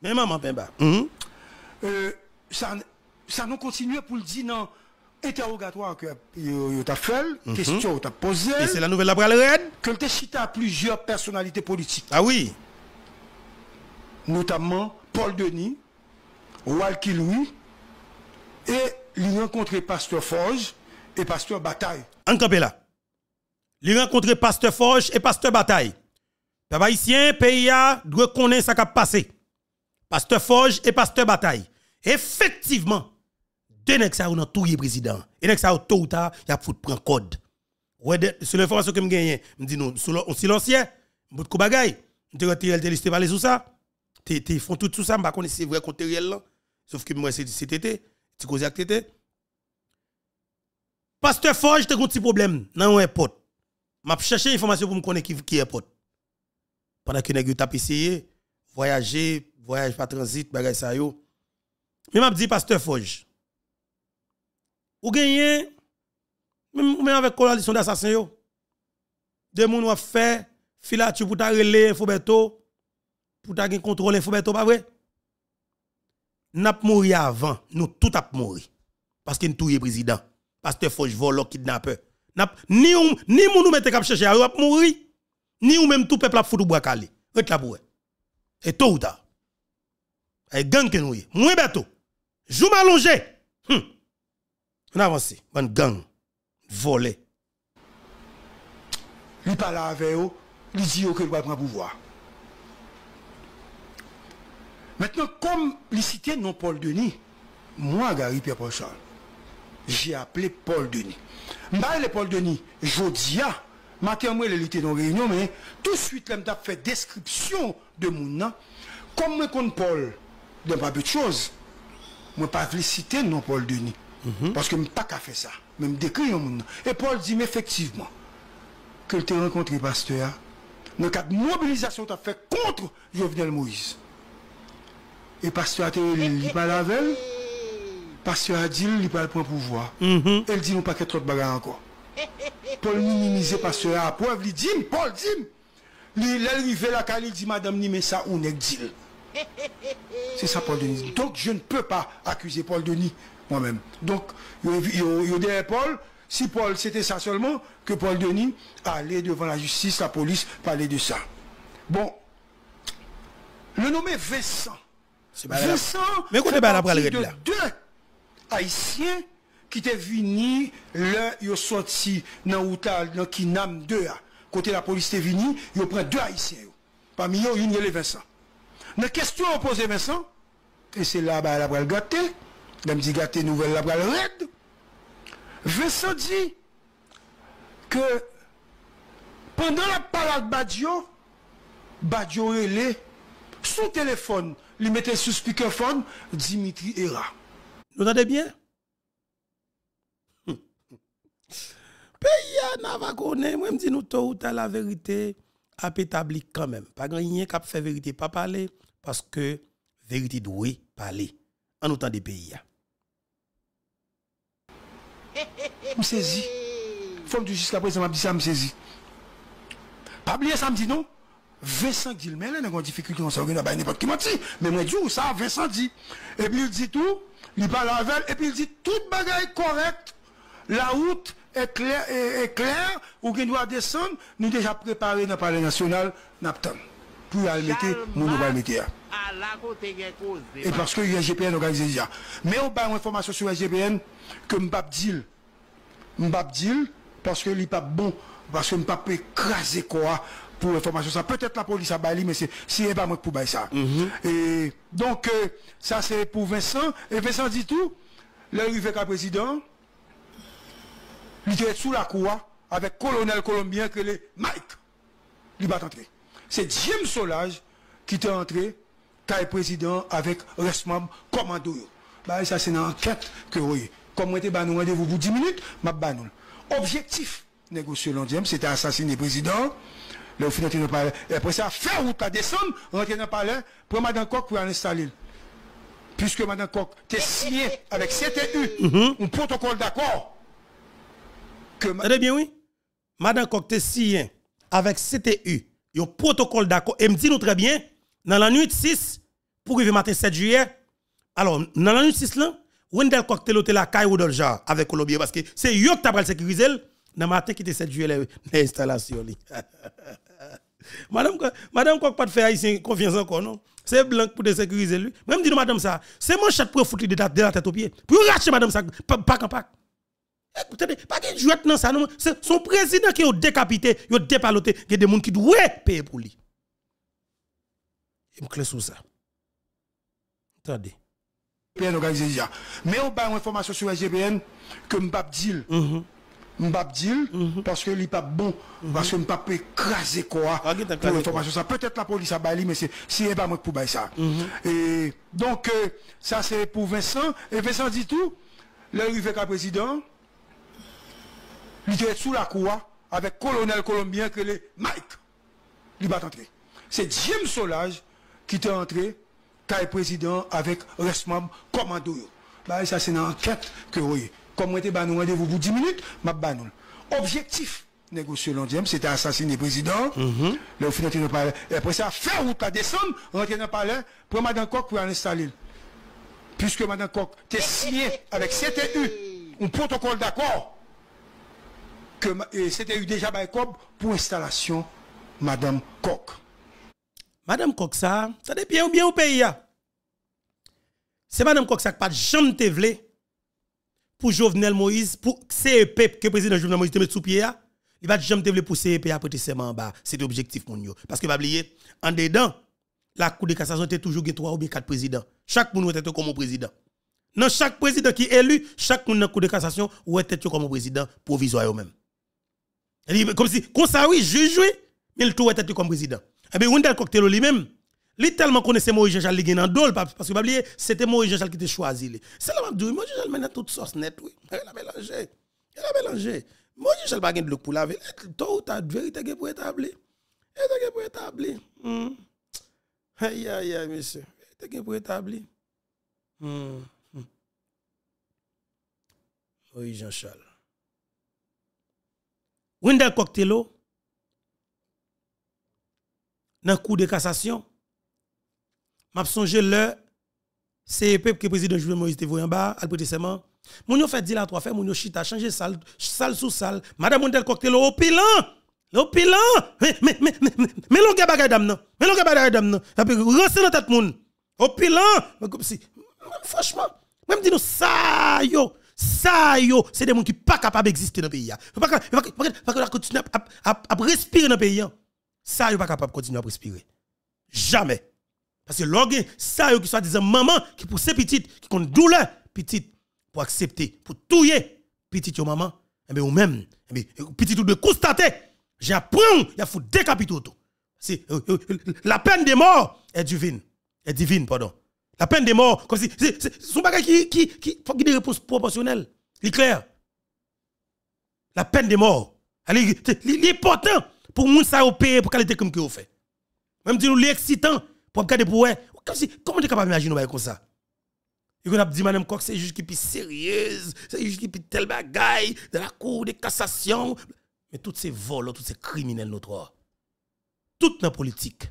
Mais maman Pemba, ben, euh, hum? euh, ça, ça nous continue pour le dire dans l'interrogatoire que tu as fait, mhm. question que tu as posée. Et c'est la nouvelle après le Que tu cité à plusieurs personnalités politiques. Ah oui. Notamment Paul Denis, Walky Louis, et lui rencontrer Pasteur Forge et Pasteur Bataille. En là. Lui rencontrer Pasteur Forge et Pasteur Bataille. Papa un pays doit connaître ce qui a passé. Pasteur Forge et Pasteur Bataille. Effectivement, deux nèg ça dans tout président. Et nèg ça tout ou tard, y a foot prendre code. Ouais, c'est l'information que me gagne, me dit non, on silencieux, bout de bagaille. Je retire le listé parler sur ça. tu font tout tout ça, je connais c'est vrai contre réel là. Sauf que moi c'est c'était tu causé avec tété. Pasteur Forge te un petit problème dans un airport. M'a cherché information pour me connaître qui qui airport. Pendant que nèg t'a essayé voyager voyage par transit, bagay ça yo. Mais m'a dit, pasteur Foge, ou genye, même, même avec coalition d'assassins yo, deux moun ou fait, filature pour ta relé Infoberto, pour ta gen contrôle Infoberto, pas vrai? N'ap mouri avant, nous tout ap mouri. Parce que nous tout président. Pasteur Foge, volo, N'ap, Ni ou, ni moun ou mette kap chercher, ou ap mouri. Ni ou même tout peuple a foutu bois Et tout ou tard. Et eh, gang que nous y. bateau. Je m'allonger. Hum. On avance. Bon gang. Volé. Lui parle avec eux. Lui dit que va prendre pouvoir. Maintenant, comme il non Paul Denis, moi, Gary Pierre Paul j'ai appelé Paul Denis. Je Paul Denis, je dis, matin, moi, il était dans la réunion, mais tout de suite, je fait description de mon nom. Comme je connais Paul, de pas de choses. Je ne pas féliciter non Paul Denis. Mhm. Parce que je n'ai pas fait ça. Je me monde Et Paul dit, mais effectivement, que tu as rencontré pasteur, dans le cadre de mobilisation tu as fait contre Jovenel Moïse. Et pasteur a dit, il pas la veille. Pasteur a dit, il pas le point pouvoir. Mhm. Elle dit, nous pas trop de bagarre encore. Paul minimise pasteur à preuve, il dit, Paul dit, il arrivé là, il dit, madame, ni mais ça, on est dit. C'est ça Paul Denis. Donc je ne peux pas accuser Paul Denis moi-même. Donc, il y a Paul, si Paul, c'était ça seulement, que Paul Denis allait devant la justice, la police, parler de ça. Bon, le nommé Vincent. Vincent, mais écoutez, deux Haïtiens qui étaient venus, l'un, ils sont sortis dans l'outal, dans Kinam 2 Côté la police est venue, ils pris deux Haïtiens. Parmi eux, il y a Vincent. Nè kestyon an pose Vincent, e se la ba labral gate, dèm di gate nouvel labral red, Vincent di ke pwèndan la pwala d'Badiou, Badiou e le sou telefon, li mette sou spikofon, Dimitri era. Nou dade bien? Pe ya, nava kone, mwèm di nou tou ta la verite apetabli kwenmèm. Pagran yen kap fè verite pa pale, Paske verite dwe pale anotan de peyi ya. M sezi. Fom di jiska prese m ap di sa m sezi. Pa bliye sa m di nou. Vesan di l men la nan kon di fikri ki nan sa ou gen nou baye nepot ki m wati. Men mwen di ou sa vesan di. Epi l di tou, li bala aval. Epi l di tout bagay korekt. La out e kler ou gen nou a desan. Nou deja prepare nan pale nasyonal nap tan. Pou al meti, moun ou al meti ya. à la côté cause. Et parce que l'USGPN organise déjà. Mais on a une information sur GPN que Mbap dit. Mbap parce que n'est pas bon, parce que pas écraser quoi pour information. Ça peut-être la police a bali, mais c'est si pas moi pour bailler ça. Mm-hmm. Et donc euh, ça c'est pour Vincent. Et Vincent dit tout. L'arrivée qu'un président, il était sous la cour avec colonel colombien que les Mike. Il va entrer. C'est Jim Solage qui est entré taille président avec responsable commando. Bah, ça, c'est une enquête que oui. Comme vous vous bah, nous rendez-vous pour 10 minutes, ma vous bah, Objectif, négocier l'ondième, c'était assassiner le président. Le final, il ne Et après ça, faire route qu'à décembre, rentrer dans le palais, pour Madame Koch pour l'installer. Puisque Madame Coq était signé avec CTU mhm. un protocole d'accord. Que eh bien, oui. Madame Coq était signé avec CTU un protocole d'accord. Et me dit nous très bien, dans la nuit 6 pour arriver matin 7 juillet, alors dans la nuit 6 là, Wendell Cocktail était la caille Rudolf avec Colombier parce que c'est eux qui t'a sécurisé dans le matin qui était 7 juillet l'installation. madame madame quoi pas de faire confiance encore non c'est blanc pour sécuriser lui même dit madame ça c'est mon chat pour foutre de la, de la tête aux pieds pour racheter madame ça pas en pack Écoutez, pas de dans ça, non. C'est son président qui est décapité, qui a dépaloté. Il a des gens qui doivent payer pour lui. M'kle sou sa. Tande. M'en organize ya. M'en ou bay an informasyon sou la GBN ke m'bap dil. M'bap dil, paske li pap bon, paske m'pap ekrase kwa. Petet la polis a bay li, m'en pou bay sa. Donc, sa se pou Vincent. Vincent di tou, le YVK prezident, li te et sou la kwa, avek kolonel kolombien ke li, Mike, li bat antre. Se djeme solaj, qui était entré, le président avec membre commando. Bah, ça, c'est une enquête que vous voyez. Comme vous avez nous rendez-vous pour 10 minutes, ma vous Objectif, négocier l'ondième, c'était assassiner le président. Mhm. Le Après ça, faire route à décembre, rentrer dans le palais, pour Mme Koch pour l'installer. Puisque Mme Koch était signé avec CTU, un protocole d'accord, que CTU déjà par bah, pour installation Madame Koch. Madame Coxa, ça dépend bien ou bien au pays. C'est Madame Coxa qui pas jamais te vle pour Jovenel Moïse, pour CEP que le président Jovenel Moïse te met sous pied. Il va jamais te vle pour CEP à ses membres. en bas. C'est l'objectif, mon yo. Parce que, va oublier, en dedans, la Cour de cassation était toujours trois ou quatre présidents. Chaque monde était comme président. Dans chaque président qui est élu, chaque monde dans la Cour de cassation était comme président provisoire Comme si, comme ça, oui, juge, oui, mais le tout était comme président. Eh bien, Wendell Cocktail lui-même, lui tellement connaissait Moïse Jean-Charles, dans dol, parce que, pas oublier, c'était Moïse Jean-Charles qui était choisi. C'est là, Moïse Jean-Charles maintenant toute sauce net, oui. Elle a mélangé. Elle a mélangé. Moïse Jean-Charles n'a pas de l'eau pour laver. Il ta vérité de vérité pour établir. Vérité hmm. pour établir. Aïe, aïe, aïe, monsieur. Vérité pour établir. Hmm. Moïse Jean-Charles. Wendell Cocktail, dans le de cassation. M'a songé le CEP que le président Maurice Moïse était en bas, al prétessement. Mon yo fait dilatoire, fait mon yo chita, changer salle, salle sous salle. Madame Montel cocktail au pilon Au pilon Mais mais mais mais l'on mais, dame non. Mais l'on dame non. Ça peut mais, la tête moun. Au franchement, même dit nous ça yo ça yo c'est des gens qui pas capables d'exister dans le pays pas pas pas à respirer dans le pays ça n'est pas capable de continuer à respirer. Jamais. Parce que l'orgue ça qui soit disant maman qui pour ses petites, qui compte douleur, petite, pour accepter, pour touiller, petite maman, et eh bien ou même, et eh eh, petite ou de constater, j'ai appris, il faut décapiter tout. Euh, euh, euh, la peine de mort est divine. Est divine, pardon. La peine de mort comme si, c'est son bagage qui, qui, qui, ait des réponses proportionnelles. est clair. La peine de mort Elle est pour moun ça yo payer pour qualité comme que vous fait. Même si nous l'excitant pour garder pour ouais, comme si comment tu capable imaginer comme ça. Il a dit madame Cox c'est juste qui plus sérieuse, c'est juste qui puis tel bagaille de la cour de cassation mais tous ces vols, tous ces criminels notoires. Tout politiques. la politique.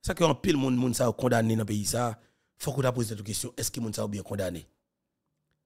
Ça que en pile monde monde ça condamné dans le pays ça, faut qu'on a cette question, est-ce que monde ça bien condamné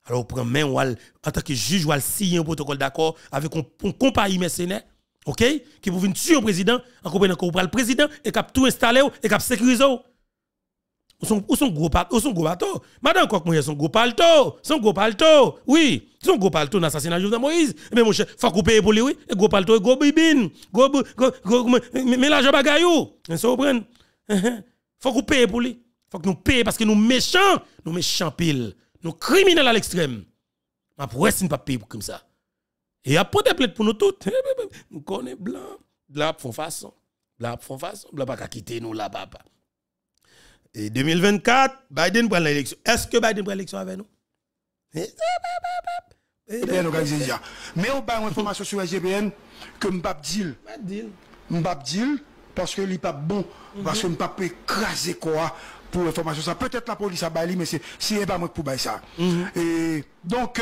alors, on prend main, en tant que juge, on signe un protocole d'accord avec un compagnie mercenaire OK Qui pour venir tuer le président, en comprenant qu'on le président et cap tout installer et cap sécuriser. Ou son, ou son gros ou son gros palto? Madame Kokmoye, son gros palto, son gros palto. Oui, son gros palto l'assassinat de Jovenel Moïse. Mais eh mon cher, faut couper pour lui, oui. Et gros palto, gros bibine, gros gros mélange bagayou. Hein, ça vous hein, hein. Faut couper pour lui. Faut que nous payons parce que nous méchants, nous méchants pile, nous criminels à l'extrême. Ma presse ne pas payer pour comme ça. Et après des plaintes pour nous toutes. Eh, eh, eh, nous connaissons blanc. Blanc font façon. Blanc font façon. Blanc pas quitter nous là, bas Et 2024, Biden prend l'élection. Est-ce que Biden prend l'élection avec nous? Mais on parle d'informations information sur la GPN que Mbap deal. Mbap deal. Parce que n'est pas bon. Parce que Mbap pas écraser quoi pou reformasyon sa. Pe tèt la polis a Bali, men se se e ba mèk pou bay sa. Mhm. Donk,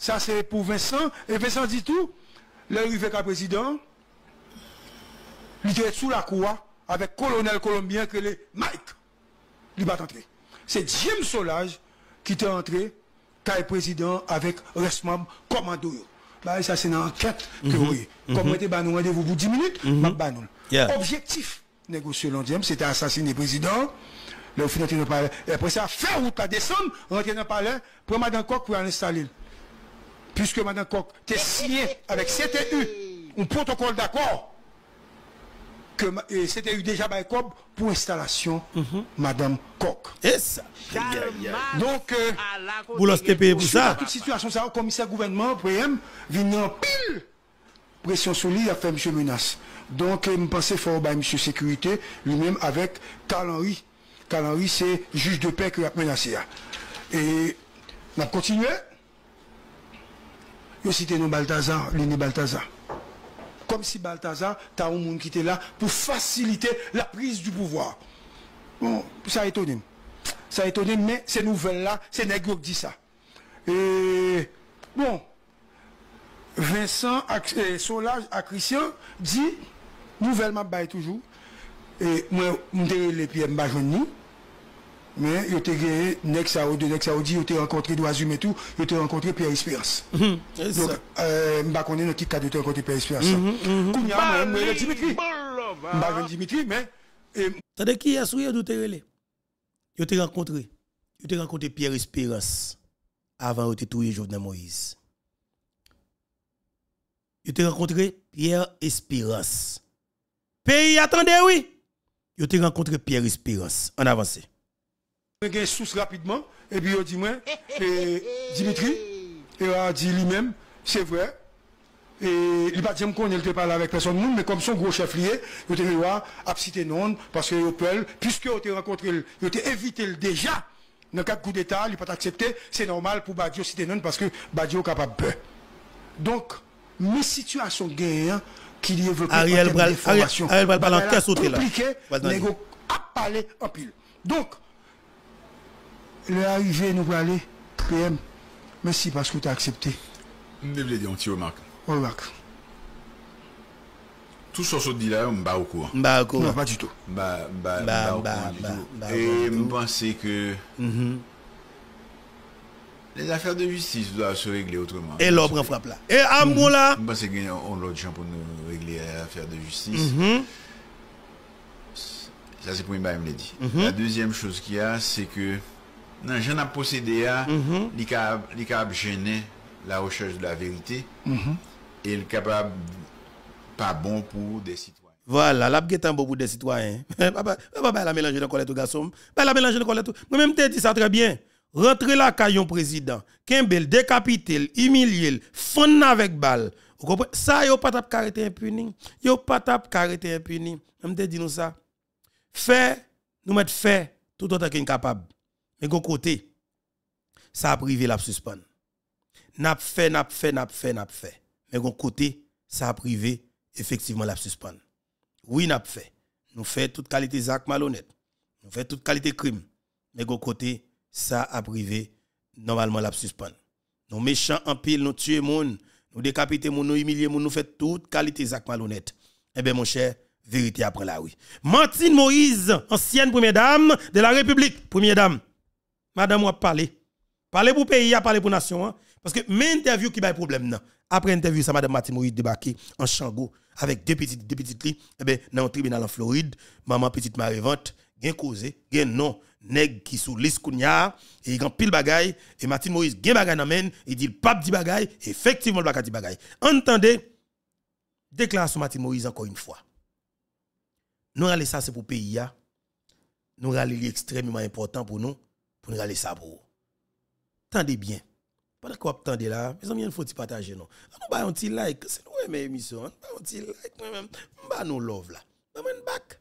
sa euh, se pou Vincent, Vincent ditou, lè yu vek a prezident, li te et sou la kouwa avèk kolonel kolombien ke le Mike, li bat antre. Se Djem Solaj, ki te antre, ta e prezident avèk resmam komandouyo. Ba yu sa se nan ket ke woye. Komwete banoun, wède wou wou di minit, ma banoun. Objektif negosye lon Djem, se te asasine prezident, Et après ça, faire route, la descendre, rentrer dans le palais, pour Madame Coq pour l'installer. Puisque Madame Coq, était signé avec CTU, un protocole d'accord, que CTU déjà par COB pour installation, mm -hmm. Madame Coq. Yes. Yeah, Donc, euh, vous l'avez payé pour ça. toute situation, ça, au commissaire gouvernement, PM, vient en pile pression sur lui, faire a fait M. Menace. Donc, me pensais fort M. Sécurité, lui-même avec Carl Henry. Kalanri se juj de pek yo ap menase ya. E, map kontinue. Yo site nou Baltaza, leni Baltaza. Kom si Baltaza, ta ou moun ki te la pou fasilite la pris du pouvoar. Bon, sa etonim. Sa etonim, men, se nouvel la, se negyok di sa. E, bon. Vincent, solaj, akrisyon, di, nouvel map bay toujou. E, mwen mderi le piye mba jouni. mais il était gagné Nex Saoudi, Nex Saoudi, il était rencontré Doazum et tout, il était rencontré Pierre Espérance. Donc, je ne sais pas qui a cadre il rencontré Pierre Espérance. Mhm, mhm. Kounia, mais Dimitri. Je Dimitri, mais. cest à qui a souri de Terrelé Il était rencontré. Il était rencontré Pierre Espérance avant il était trouvé Jovenel Moïse. Il était rencontré Pierre Espérance. Pays attendez, oui. Il était rencontré Pierre Espérance. En avance. Mwen gen souse rapidman, e bi yo di mwen, e Dimitri, e yo a di li men, se vwe, e li pa di m kon yel te pala vek person moun, me kom son gro chef liye, yo te viwa ap sitenon, paske yo pel, pyske yo te rakontre, yo te evite l deja, nan kak kou deta, li pat aksepte, se normal pou ba di yo sitenon, paske ba di yo kapap pe. Donk, mi situasyon gen, ki li evok a kèm de formation, a kèm de formation, Le arrivé, nous pour aller, PM, merci parce que tu as accepté. Je vais dire un petit remarque. Remarque. Tout ce que dis là, on ne pas au courant. Bah, au Non, pas du tout. Bah, bah, bah, bah, Et je pense que les affaires de justice doivent se régler autrement. Et l'on prend frappe là. Et à moi là. Je qu'on l'autre gens pour nous régler les affaires de justice. Ça, c'est pour une je me dit. La deuxième chose qu'il y a, c'est que non, jen n'ai pas a, mm capable li de gêner la recherche de la vérité mhm. et il e pas bon pour des citoyens. Voilà, la été bon pour des citoyens. Eh, papa, eh, papa, la mélangé dans le au garçon. la mélangé de colette. Moi-même, te dit ça très bien. Rentrer la caillon président, Kembel décapité, humilié, fondé avec balle. Vous comprenez? Ça, a pas de carité impuni. a pas de carité impuni. je te dit nous ça. Fait, nous mettons fait, tout autant capable. Mais de côté, ça a privé la suspend. N'a fait, n'a pas fait, n'a fait, n'a pas fait. Mais de côté, ça a privé effectivement la suspend. Oui, n'a fait. Nous fait toute qualité Zach malhonnête. Nous fait toute qualité crime. Mais de côté, ça a privé normalement la suspend. Nous méchants en pile, nous tuons monde, nous décapitons nous humilions nous fait toute qualité malhonnête. Eh bien, mon cher, vérité après la oui. Martine Moïse, ancienne première dame de la République, première dame madame a parlé. Parlez pour pays, parlez pour nation. Hein. Parce que mes interviews qui bail problème. non. Après interview, ça, madame Martin Moïse débarqué en Chango avec deux petites, deux petites eh ben, dans un tribunal en Floride. Maman petite Marie-Vente, gen causé, gen non, nèg qui sous liste kounya, et il pile bagay, et Martin Moïse gen bagay nan men, il dit le pape dit bagay, effectivement le bagay dit bagay. Entendez, déclaration Martin Moïse encore une fois. Nous allons ça, c'est pour pays, nous allons extrêmement important pour nous pour nous aller ça pour. Tendez bien. Pas de quoi attendez là, ah, bah, on amis, une faut partager non. On va un petit like, c'est nous aimer émission, bah, on un petit like moi-même, on va bah, nous love là. On va back.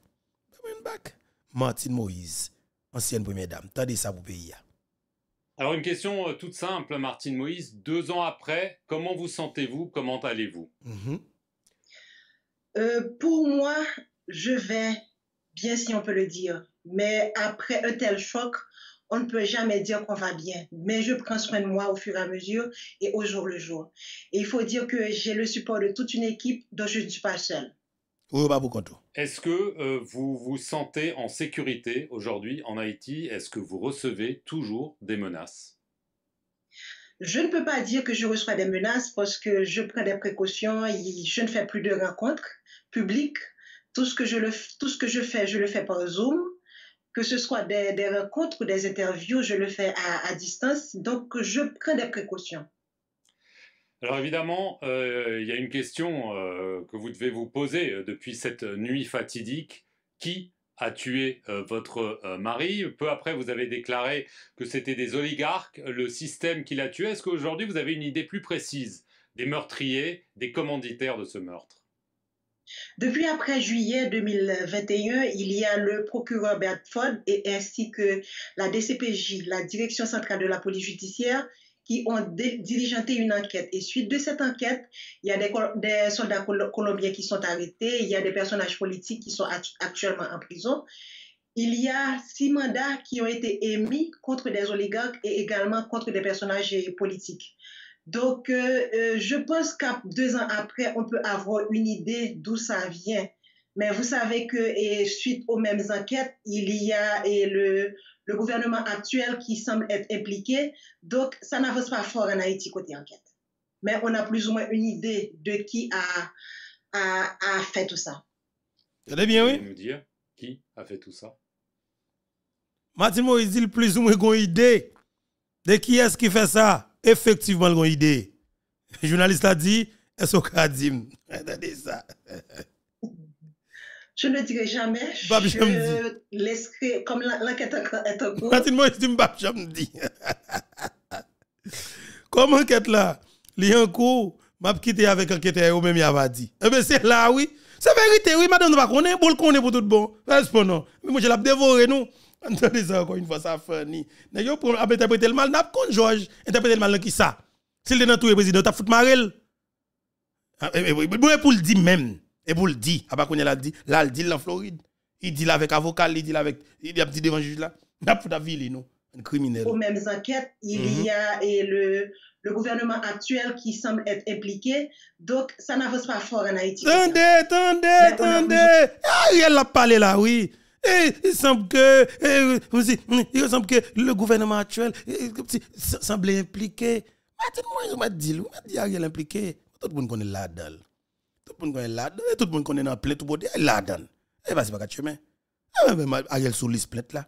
On va back. Martine Moïse, ancienne première dame. Tendez ça pour pays. Alors une question euh, toute simple, Martine Moïse. Deux ans après, comment vous sentez-vous Comment allez-vous mm -hmm. euh, Pour moi, je vais bien si on peut le dire. Mais après un tel choc, on ne peut jamais dire qu'on va bien, mais je prends soin de moi au fur et à mesure et au jour le jour. Et il faut dire que j'ai le support de toute une équipe dont je ne suis pas seule. Bah, Est-ce que euh, vous vous sentez en sécurité aujourd'hui en Haïti Est-ce que vous recevez toujours des menaces je ne peux pas dire que je reçois des menaces parce que je prends des précautions et je ne fais plus de rencontres publiques. Tout ce que je, le, tout ce que je fais, je le fais par Zoom que ce soit des, rencontres ou des interviews, je le fais à, distance, donc je prends des précautions. Alors évidemment, euh, il y a une question euh, que vous devez vous poser euh, depuis cette nuit fatidique. Qui a tué votre mari Peu après, vous avez déclaré que c'était des oligarques, le système qui l'a tué. Est-ce qu'aujourd'hui, vous avez une idée plus précise des meurtriers, des commanditaires de ce meurtre depuis après juillet 2021, il y a le procureur Bertford et ainsi que la DCPJ, la Direction centrale de la police judiciaire, qui ont diligenté une enquête. Et suite de cette enquête, il y a des, soldats colombiens qui sont arrêtés, il y a des personnages politiques qui sont actuellement en prison. Il y a six mandats qui ont été émis contre des oligarques et également contre des personnages politiques. Donc, euh, euh, je pense qu'à deux ans après, on peut avoir une idée d'où ça vient. Mais vous savez que et suite aux mêmes enquêtes, il y a et le, gouvernement actuel qui semble être impliqué. Donc, ça n'avance pas fort en Haïti côté enquête. Mais on a plus ou moins une idée de qui a, fait tout ça. allez bien, oui. Vous dire qui a fait tout ça plus ou moins une idée de qui est-ce qui fait ça effectivement une idée. Le journaliste a dit, elle a dit, attendez ça. Je ne dirai jamais. Bab je laisserai, comme l'enquête est en cours. Martin Moïse dit, Bab jamais dit. Comme enquête là, il a en cours, m'a quitté avec l'enquête, ou même a dit. Eh bien, c'est là, oui. C'est vérité, oui, madame, on va connaître, le connaît pour tout bon. Reste non. Mais moi, je l'ai dévoré, nous. Entendez ça encore une fois, ça funny. N'est-ce pas interpréter le mal, n'a pas George. Interpréter le mal qui ça. S'il est dans tout le président, t'as foutu marel. Ah, et eh, eh, pour le dire même. Et pour le dire. Après ah, bah, qu'on l'a dit, là, il dit en Floride. Il dit là avec avocat, il dit là avec. Il a dit devant le juge là. N'a pas la ville, non. Un criminel. Aux mêmes enquêtes, il y mhm. a et le le gouvernement actuel qui semble être impliqué. Donc, ça n'avance pas fort en Haïti. Attendez, attendez, attendez. elle ah, l'a parlé là, oui il semble que, il semble que le gouvernement actuel semble impliqué. Mais moi, je dit, je dit ah, est impliqué. Tout le monde connaît la dalle. Tout le monde connaît la dalle. Tout le monde connaît dans plein tout le la dalle. Et bah, c'est pas qu'à chemin. Ah, Ariel sous l'isplette là.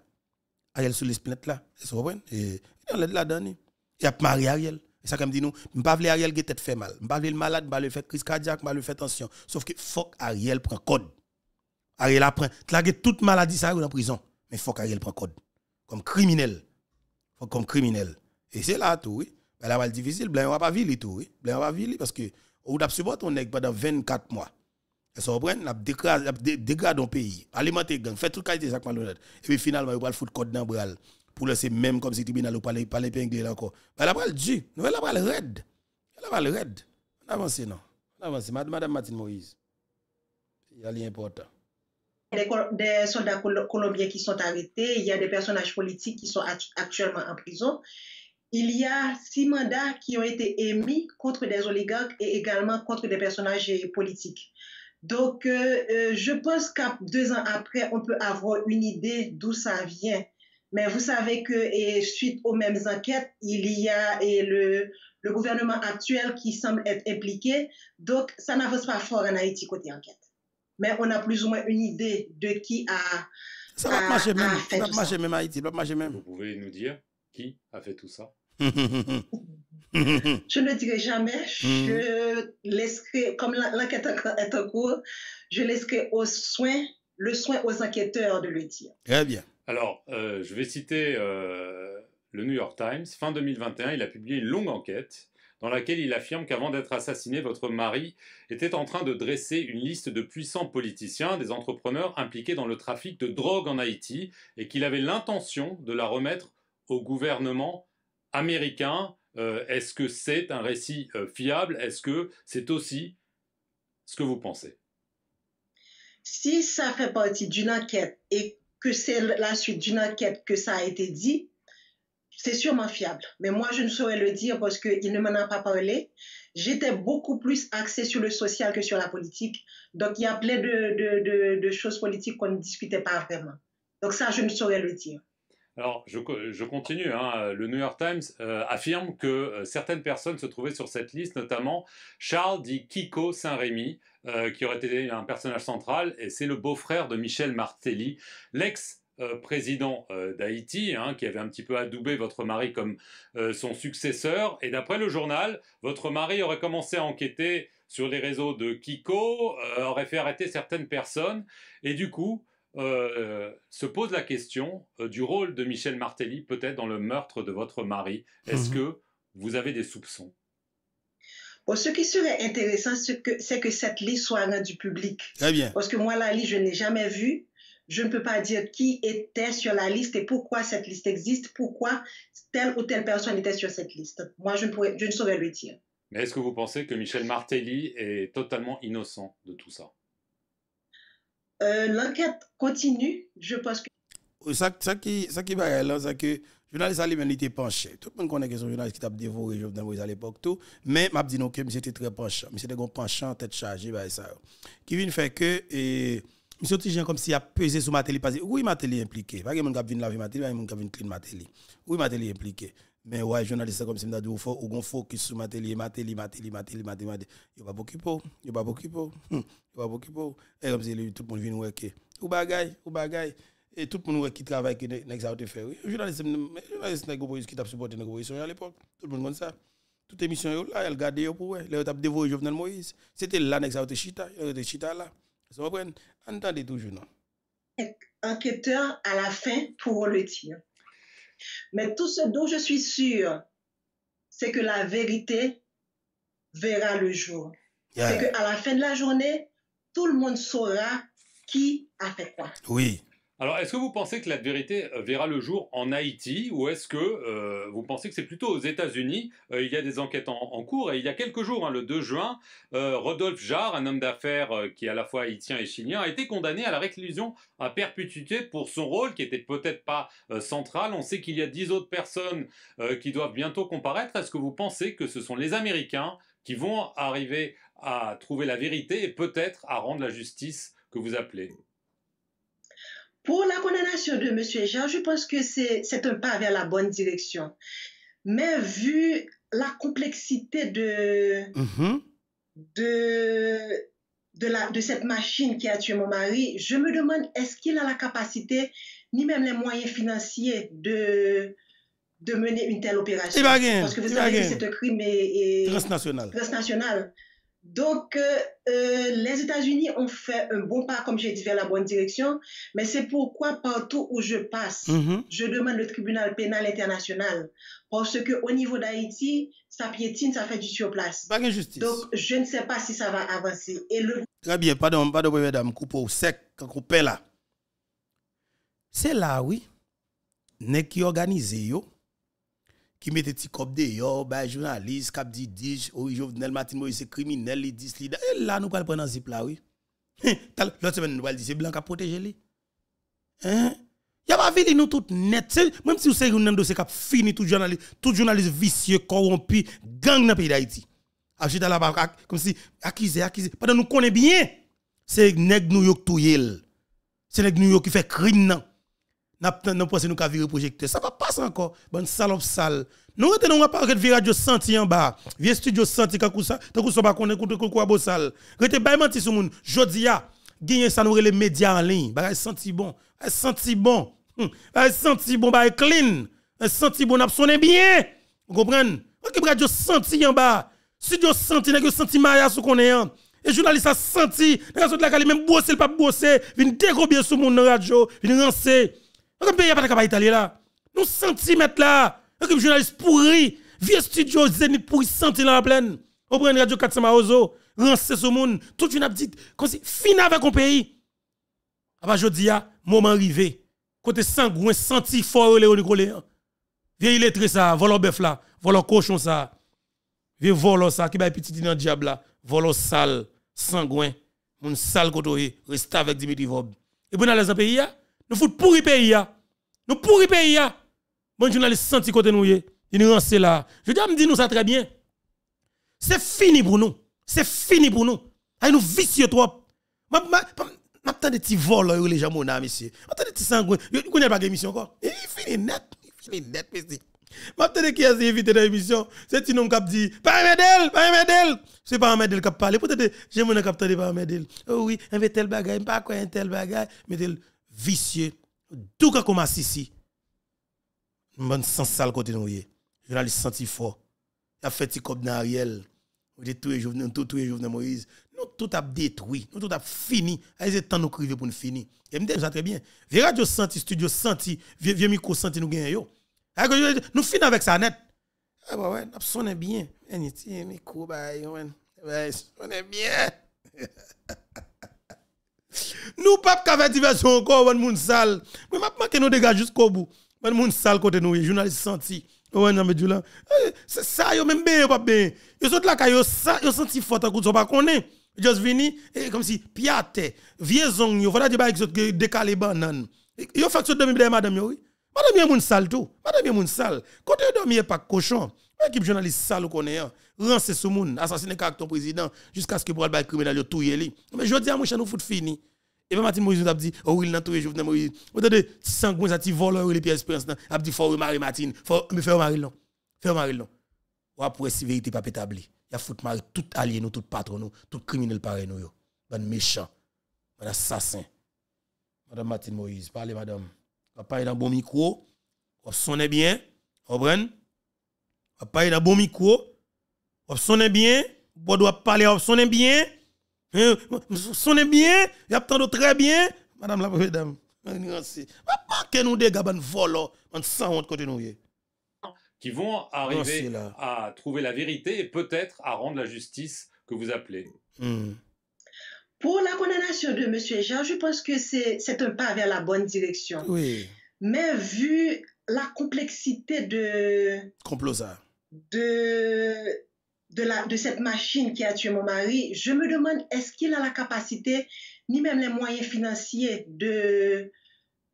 Ariel sous l'isplette là. C'est ça, Et il y a la Il y a Marie Ariel. Et ça, comme dit nous, je ne pas Ariel qui tête fait mal. Je ne pas malade, je ne pas faire crise cardiaque, je ne pas faire tension. Sauf que, fuck Ariel prend code. Ariel apprend. Claguer toute maladie, ça dans la prison. Mais il faut qu'Ariel prenne code. Comme criminel. faut comme criminel. Et c'est là tout, oui. Ben, va c'est difficile, on va pas vivre tout, oui. Blanc va vivre parce que, on a supporté on est pendant 24 mois. Et ça reprenne on a dégradé un pays, les gang, faire tout qualité, ça, malhonnête. Et puis finalement, on va le foutre code dans le bras pour laisser même comme si le tribunal ou parler parler anglais encore. Ben va le du, nous le balle raide. va le raid. On avance non. On avance madame Martine Moïse. Il y a important des, des soldats colombiens qui sont arrêtés, il y a des personnages politiques qui sont actuellement en prison. Il y a six mandats qui ont été émis contre des oligarques et également contre des personnages politiques. Donc, euh, euh, je pense qu'à deux ans après, on peut avoir une idée d'où ça vient. Mais vous savez que et suite aux mêmes enquêtes, il y a le gouvernement actuel qui semble être impliqué. Donc, ça n'avance pas fort en Haïti côté enquête mais on a plus ou moins une idée de qui a. Ça va Ça marcher même Haïti. Vous pouvez nous dire qui a fait tout ça Je ne dirai jamais. Je comme l'enquête est en cours, je laisserai aux soins, le soin aux enquêteurs de le dire. Très bien. Alors, euh, je vais citer euh, le New York Times. Fin 2021, il a publié une longue enquête dans laquelle il affirme qu'avant d'être assassiné, votre mari était en train de dresser une liste de puissants politiciens, des entrepreneurs impliqués dans le trafic de drogue en Haïti, et qu'il avait l'intention de la remettre au gouvernement américain. Euh, est-ce que c'est un récit euh, fiable Est-ce que c'est aussi ce que vous pensez Si ça fait partie d'une enquête et que c'est la suite d'une enquête que ça a été dit, c'est sûrement fiable, mais moi, je ne saurais le dire parce qu'il ne m'en a pas parlé. J'étais beaucoup plus axée sur le social que sur la politique. Donc, il y a plein de, choses politiques qu'on ne discutait pas vraiment. Donc, ça, je ne saurais le dire. Alors, je, continue. Hein. Le New York Times euh, affirme que euh, certaines personnes se trouvaient sur cette liste, notamment Charles dit Kiko Saint-Rémy, euh, qui aurait été un personnage central, et c'est le beau-frère de Michel Martelly, l'ex euh, président euh, d'Haïti, hein, qui avait un petit peu adoubé votre mari comme euh, son successeur. Et d'après le journal, votre mari aurait commencé à enquêter sur les réseaux de Kiko, aurait fait arrêter certaines personnes. Et du coup, se pose la question du rôle de Michel Martelly peut-être dans le meurtre de votre mari. Est-ce mhm. que vous avez des soupçons ce qui serait intéressant, c'est que, cette liste soit rendue public Très bien. Parce que moi, la liste, je n'ai jamais vue. Je ne peux pas dire qui était sur la liste et pourquoi cette liste existe, pourquoi telle ou telle personne était sur cette liste. Moi, je ne, saurais le dire. Mais est-ce que vous pensez que Michel Martelly est totalement innocent de tout ça euh, L'enquête continue, je pense que... Euh, ça, ça qui, ça qui va là, c'est que journaliste a était penché. Tout le monde connaît que son journaliste qui t'a dévoré Jovenel Moïse à l'époque, tout. Mais je dit non que monsieur était très penchant. Monsieur était penchant, tête chargée, bah, ça. Qui vient faire que, Monsieur Tijan comme s'il a pesé sur Matéli parce que oui télé impliqué. Pas que mon gars vient laver Matéli, pas mon gars vient clean Matéli. Oui Matéli impliqué. Mais ouais, journaliste comme si m'a dit ou faut ou focus sur Matéli, Matéli, Matéli, Matéli, Matéli, Matéli. Il va pas beaucoup il va pas occuper. Il va pas pour. Et comme si tout le monde vient ouais que ou bagay? ou bagay? et tout le monde qui travaille qui n'exalte pas faire. Journaliste journaliste n'ego qui t'a supporté n'ego à l'époque. Tout le monde comme ça toute émission là elle gardait pour elle elle t'a dévoué Jovenel Moïse c'était là n'exalte chita elle été chita là Enquêteur à la fin pour le dire. Mais tout ce dont je suis sûr, c'est que la vérité verra le jour. C'est qu'à la fin de la journée, tout le monde saura qui a fait quoi. Oui. Alors, est-ce que vous pensez que la vérité euh, verra le jour en Haïti ou est-ce que euh, vous pensez que c'est plutôt aux États-Unis euh, Il y a des enquêtes en, cours et il y a quelques jours, hein, le 2 juin, Rodolphe Jarre, un homme d'affaires qui est à la fois haïtien et chilien, a été condamné à la réclusion à perpétuité pour son rôle qui n'était peut-être pas central. On sait qu'il y a dix autres personnes qui doivent bientôt comparaître. Est-ce que vous pensez que ce sont les Américains qui vont arriver à trouver la vérité et peut-être à rendre la justice que vous appelez pour la condamnation de M. Jean, je pense que c'est un pas vers la bonne direction. Mais vu la complexité de, mm-hmm. de, de cette machine qui a tué mon mari, je me demande est-ce qu'il a la capacité, ni même les moyens financiers de, de mener une telle opération. Parce que vous savez que c'est un crime et, transnational. Donc, euh, euh, les États-Unis ont fait un bon pas, comme j'ai dit, vers la bonne direction, mais c'est pourquoi partout où je passe, mm-hmm. je demande le tribunal pénal international. Parce qu'au niveau d'Haïti, ça piétine, ça fait du surplace. Pas Donc, je ne sais pas si ça va avancer. Et Très bien, pardon, pardon, madame, coupe au sec, coupe là. C'est là, oui, n'est qui organisé, yo qui mettait petit cop dehors, ben journaliste, cap dit dis, ou oh, Jovenel Martin Moïse criminel, il dis, li, Et là nous allons prendre un zip là oui. Hein, l'autre semaine nous allons dire c'est blanc à protéger lui. Hein? Y a pas de nous tout net. Même si vous savez un dossier qui fini tout journaliste, tout journaliste vicieux, corrompu, gang dans le pays d'Haïti. Ah, la ah, comme si accusé, accusé. Pendant nous connaissons bien, c'est nèg York yo yel. C'est nèg York qui fait crime nous pensons nous virer projecteur. Ça va passer encore. Bonne salope sale. Nous retenons dans de radio senti en bas. Vieux studio senti comme ça. Tant qu'on pas contre quoi beau sale. Rete pas menti sur moun. Jodia, ça nous les médias en ligne. Bah, senti bon. senti bon. Hum. Bah, senti bon, bah, clean. Senti bon, n'a sonné bien. Vous comprenez OK radio senti en bas. Studio senti, n'a senti Maya sou connaît. Hein. Et journaliste a senti, senti la même bosser, pas bosser, sur mon radio, vinn on ne peut pas capable italien là. Nous centimètres là. Un journaliste pourri. Vieux studio Zenith pourri senti là en pleine. On prend une radio 400 Samaroso. Rancé ce monde. Tout une petite. Fin avec un pays. il jodi a, moment arrivé. Côté sangouin senti fort les Nicolas. Hein. Vieux illettré ça. Volant bœuf là. Volant cochon ça. Vieux volant ça. Qui va petit dans diable là. Volant sale. Sangouin. Mon sale côté. Reste avec Dimitri Vob. Et bon, dans les pays là. Ah, nous foutons pourri pays. Nous pourri pays. Bon journaliste senti côté nous. Il nous rance là. Je dis, ah, me dit nous ça très bien. C'est fini pour nous. C'est fini pour nous. Aïe, ah, nous vicieux trop. M'attends des petit vols, les gens, mon ami, monsieur. M'attends des petits sanguins. ne connais pas l'émission encore? Il finit net. Il finit net, monsieur. M'attends qui a évité dans l'émission. C'est un homme qui a dit, pas Medel, pas Medel. C'est pas Medel qui a Peut-être, j'ai mon capteur de pas Medel. Oh oui, un tel bagage, pas quoi, un tel bagage. Medel, vicieux, tout à comme ici. Bon sens sale côté nous Je Journaliste senti fort. Il a fait petit comme dans Ariel. Ou dit tous les jours, tout tous les Moïse. Nous tout a détruit, nous tout a fini. Ah, ils tant nous criver pour nous finir. Et me ça très bien. Vieux radio senti, studio senti, vieux vieux micro senti nous gagne yo. Ah, nous finissons avec ça net. Ah bah ouais, on est bien. Bah, on est bien. Nous pas qu'à faire diversion encore, on moun sale. Mais maintenant que nous dégage jusqu'au bout, on moun sale côté nous, journaliste senti. Ouais, non, mais du là. Eh, c'est ça, yo même bien, pas bien. Yo sont là, yo, sa, yo senti fort, yo sont pas connaît. Just vini, eh, comme si, piate, vieux zong, yo, voilà, des bails qui décalé banane. Eh, yo fait ça demi madame, yo, oui. Madame, yo moun sale tout. Madame, yo moun sale. Côté yo dormi, pas cochon. Équipe journaliste sale, on connaît rancé sous moun, assassiné caractère président, jusqu'à ce que pour le criminel tout li. Mais je dis à mon chien, nous fout fini. Et ben Martin Moïse nous a dit, oh, il n'a tout venais Moïse. Vous entendez, sans goût, ça ti voleur, les pièces espérance, a dit, faut remarer Martin, faut, me faire remarer non. Faire remarer non. Ou après, si vérité pas établie, il a fout mari tout allié nous, tout patron nous, tout criminel pareil nous, ben méchant, ben assassin. Madame Martine Moïse, parlez madame. Papa parler dans bon micro, on sonne bien, on prend, on parler dans bon micro, sonne bien, bon doit parler, son sonne bien, sonne bien, y a tant très bien, madame la présidente. Pas que nous sans nous qui vont arriver à trouver la vérité et peut-être à rendre la justice que vous appelez. Hmm. Pour la condamnation de M. Jean, je pense que c'est un pas vers la bonne direction. Oui. Mais vu la complexité de... Complosa. De de, cette machine qui a tué mon mari, je me demande est-ce qu'il a la capacité, ni même les moyens financiers de,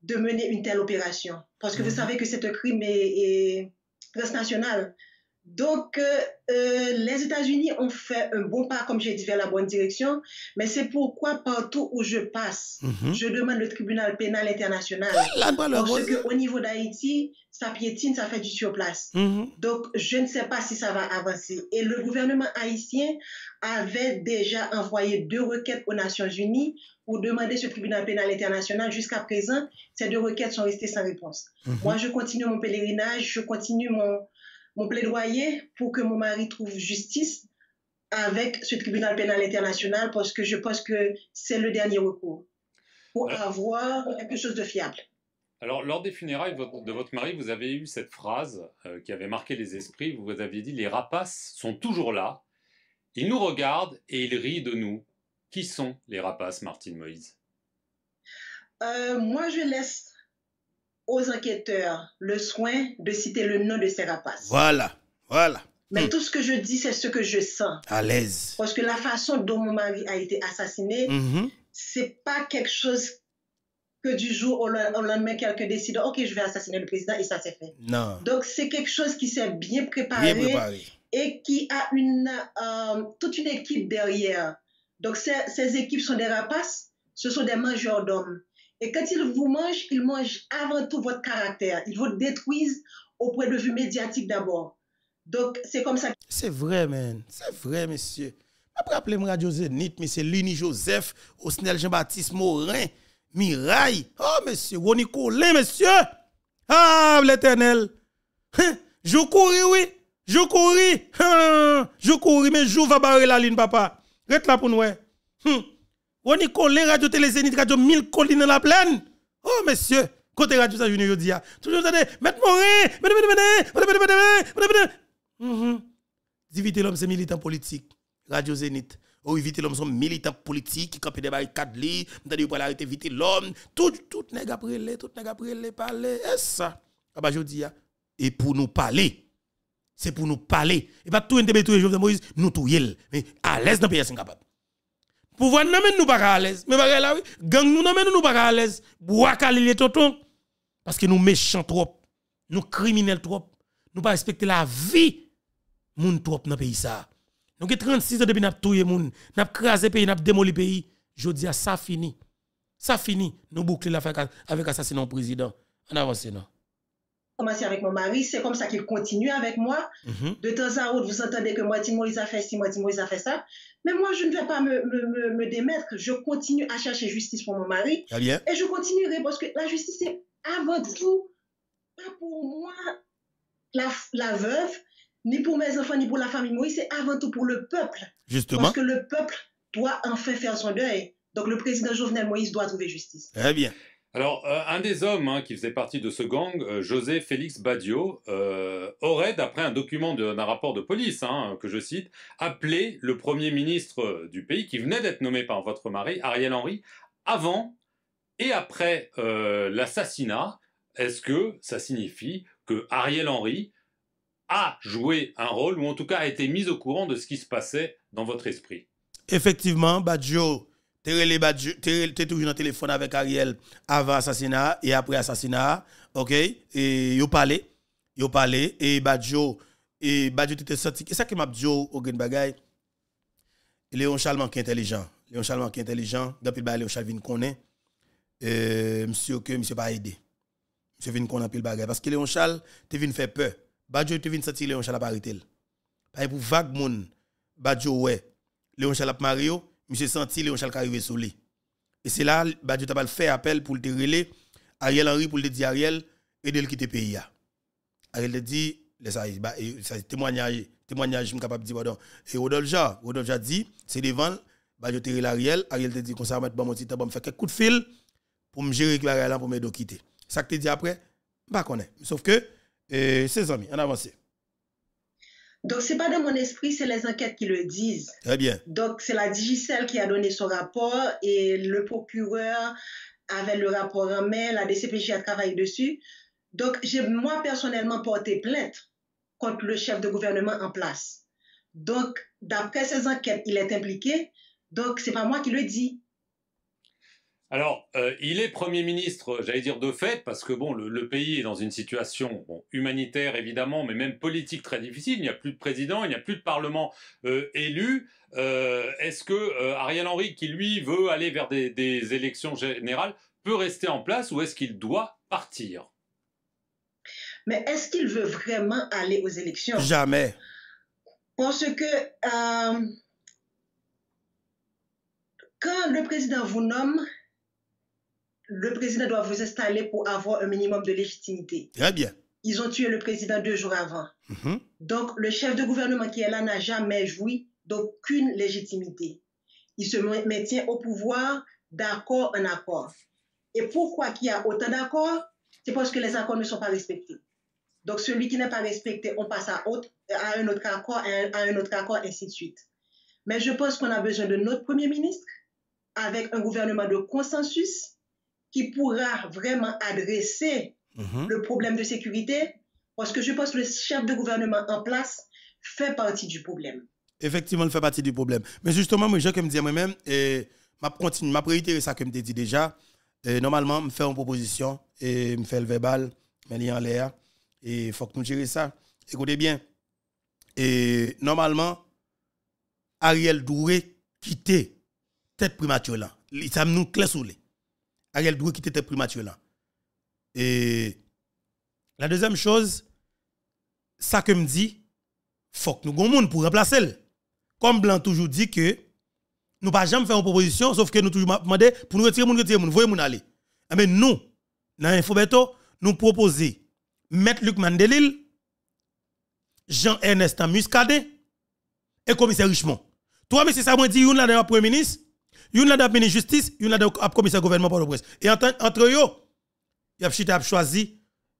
de mener une telle opération. Parce que vous mhm. savez que c'est un crime est transnational. Donc, euh, euh, les États-Unis ont fait un bon pas, comme j'ai dit, vers la bonne direction, mais c'est pourquoi partout où je passe, mhm. je demande le tribunal pénal international. parce qu'au niveau d'Haïti, ça piétine, ça fait du surplace. Mhm. Donc, je ne sais pas si ça va avancer. Et le gouvernement haïtien avait déjà envoyé deux requêtes aux Nations Unies pour demander ce tribunal pénal international. Jusqu'à présent, ces deux requêtes sont restées sans réponse. Mhm. Moi, je continue mon pèlerinage, je continue mon mon plaidoyer pour que mon mari trouve justice avec ce tribunal pénal international parce que je pense que c'est le dernier recours pour euh, avoir quelque chose de fiable. Alors, lors des funérailles de votre mari, vous avez eu cette phrase euh, qui avait marqué les esprits. Vous aviez dit Les rapaces sont toujours là. Ils nous regardent et ils rient de nous. Qui sont les rapaces, Martine Moïse euh, Moi, je laisse aux enquêteurs le soin de citer le nom de ces rapaces. Voilà, voilà. Mais hmm. tout ce que je dis, c'est ce que je sens. À l'aise. Parce que la façon dont mon mari a été assassiné, mhm. c'est pas quelque chose que du jour au lendemain, quelqu'un décide, OK, je vais assassiner le président et ça s'est fait. Non. Donc c'est quelque chose qui s'est bien préparé, et qui a une, euh, toute une équipe derrière. Donc ces, équipes sont des rapaces, ce sont des majordomes. d'hommes. Et quand ils vous mangent, ils mangent avant tout votre caractère. Ils vous détruisent auprès de vue médiatique d'abord. Donc, c'est comme ça. C'est vrai, man. C'est vrai, monsieur. Après, appelez-moi Radio Zénith, mais c'est Lini Joseph, Osnel Jean-Baptiste Morin, Mirail. Oh, monsieur, les monsieur. Ah, l'éternel. Hein? Je cours, oui. Je couris. Je couris, mais je vais barrer la ligne, papa. Reste là pour nous. Hum. On y collé radio télé Zénith, radio mille collines dans la plaine. Oh, monsieur, côté radio, ça, je ne dis Toujours, vous allez, mettre rien. mettre Morin, Ils Divitez l'homme, c'est militant politique. Radio Zénith. Ou oh, éviter l'homme, c'est militant politique qui campe des barricades li. M'tadi pour l'arrêter, éviter l'homme. Tout, tout nèg après les, tout nèg après les, parler. Et ça. Ah bah, je ah, et pour nous parler c'est pour nous parler. Et pas bah, tout les débat, tout un Moïse, nous tout Mais à l'aise dans le pays, capable voir nous nous pas à l'aise. Mais bagay là oui, gang nous nous nous pas à l'aise. Bois tonton parce que nous méchants trop, nous criminels trop, nous pas respecter la vie moun trop dans pays ça. Nous 36 ans depuis n'a touyer avons n'a craser pays, n'a démoli pays. Je dis à ça fini. Ça fini, nous boucler l'affaire avec assassinat président. En avance non commencé avec mon mari, c'est comme ça qu'il continue avec moi. Mm-hmm. De temps à temps, vous entendez que moi, Moïse a fait ci, moi, Moïse a fait ça. Mais moi, je ne vais pas me, démettre. Je continue à chercher justice pour mon mari. Ah, bien. Et je continuerai parce que la justice, c'est avant tout, pas pour moi, la, la veuve, ni pour mes enfants, ni pour la famille Moïse, c'est avant tout pour le peuple. Justement. Parce que le peuple doit enfin faire son deuil. Donc le président Jovenel Moïse doit trouver justice. Très bien. Alors, euh, un des hommes hein, qui faisait partie de ce gang, euh, José Félix Badio, euh, aurait, d'après un document d'un rapport de police, hein, que je cite, appelé le Premier ministre du pays, qui venait d'être nommé par votre mari, Ariel Henry, avant et après l'assassinat. Est-ce que ça signifie que Ariel Henry a joué un rôle, ou en tout cas a été mis au courant de ce qui se passait dans votre esprit Effectivement, Badio tu toujours dans téléphone avec Ariel avant assassinat et après assassinat. OK? Et yo parlé. Yo parlé. Et Badjo, et Badjo, tu te senti. C'est ça qui m'a dit au grand Bagay. Léon Chalman qui est intelligent. Léon Chalman qui est intelligent. Depuis le Léon Chalvin connaît. Euh, monsieur que monsieur pas aidé. Monsieur vinn qu'on a pile bagay. Parce que Léon Chal, tu viens faire peur. Badjo, tu viens sentir Léon Chal à parité. Par exemple, pour vague moun, Badjo, ouais. Léon Chal à Mario monsieur senti Léon Charles arriver sous lui. Et c'est là, que bah, Tabal fait appel pour te tirer. Ariel Henry pour le dire Ariel, et de le quitter le pays. Ariel te dit, les bah, témoignage, témoignage, je suis capable de dire, pardon. Et Rodolphe Rodolja dit, c'est devant, je te relais Ariel, Ariel te dit, qu'on s'arrête, bon, mon petit temps, faire quelques coups de fil pour me gérer la Réal, pour m'aider quitter. Ça que tu dis après, bah, connaît. Sauf que, c'est euh, ses amis, en avance. Donc, c'est pas dans mon esprit, c'est les enquêtes qui le disent. Très bien. Donc, c'est la Digicel qui a donné son rapport et le procureur avait le rapport en main, la DCPJ a travaillé dessus. Donc, j'ai moi personnellement porté plainte contre le chef de gouvernement en place. Donc, d'après ces enquêtes, il est impliqué. Donc, c'est pas moi qui le dis. Alors, euh, il est Premier ministre, j'allais dire de fait, parce que bon, le, pays est dans une situation humanitaire évidemment, mais même politique très difficile. Il n'y a plus de président, il n'y a plus de parlement euh, élu. Euh, est-ce que Ariel Henry, qui lui veut aller vers des élections générales, peut rester en place ou est-ce qu'il doit partir Mais est-ce qu'il veut vraiment aller aux élections Jamais. Parce que quand le président vous nomme, le président doit vous installer pour avoir un minimum de légitimité. Très bien. Ils ont tué le président deux jours avant. Mm-hmm. Donc, le chef de gouvernement qui est là n'a jamais joui d'aucune légitimité. Il se maintient au pouvoir d'accord en accord. Et pourquoi qu'il y a autant d'accords C'est parce que les accords ne sont pas respectés. Donc, celui qui n'est pas respecté, on passe à, autre, à un autre accord, à un, à un autre accord, ainsi de suite. Mais je pense qu'on a besoin de notre Premier ministre avec un gouvernement de consensus qui pourra vraiment adresser mhm. le problème de sécurité, parce que je pense que le chef de gouvernement en place fait partie du problème. Effectivement, il fait partie du problème. Mais justement, moi, je me dis moi-même, et ma continue, ma ça que je dit déjà, normalement, me fais une proposition, et me fais le verbal, mais il en l'air, et il faut que nous gérions ça. Écoutez bien, et normalement, Ariel Douré quitter tête primature là. Ça nous clé sous les. Ariel doit quitter était primature là. Et la deuxième chose, ça que me dit, faut que nous gon monde pour remplacer Comme Blanc toujours dit que nous pas jamais faire une proposition sauf que nous toujours demander pour nous retirer nous retirer nous voyez nous aller. Mais eh ben nous dans l'infobeto, nous proposer mettre Luc Mandelil, Jean-Ernest Muscadet et commissaire Richemont. Toi, mais c'est ça, moi, dit, une là, premier ministre, Yon avez ministre justice, yon là à commissaire gouvernement pour le presse. Et entre, eux, y a choisi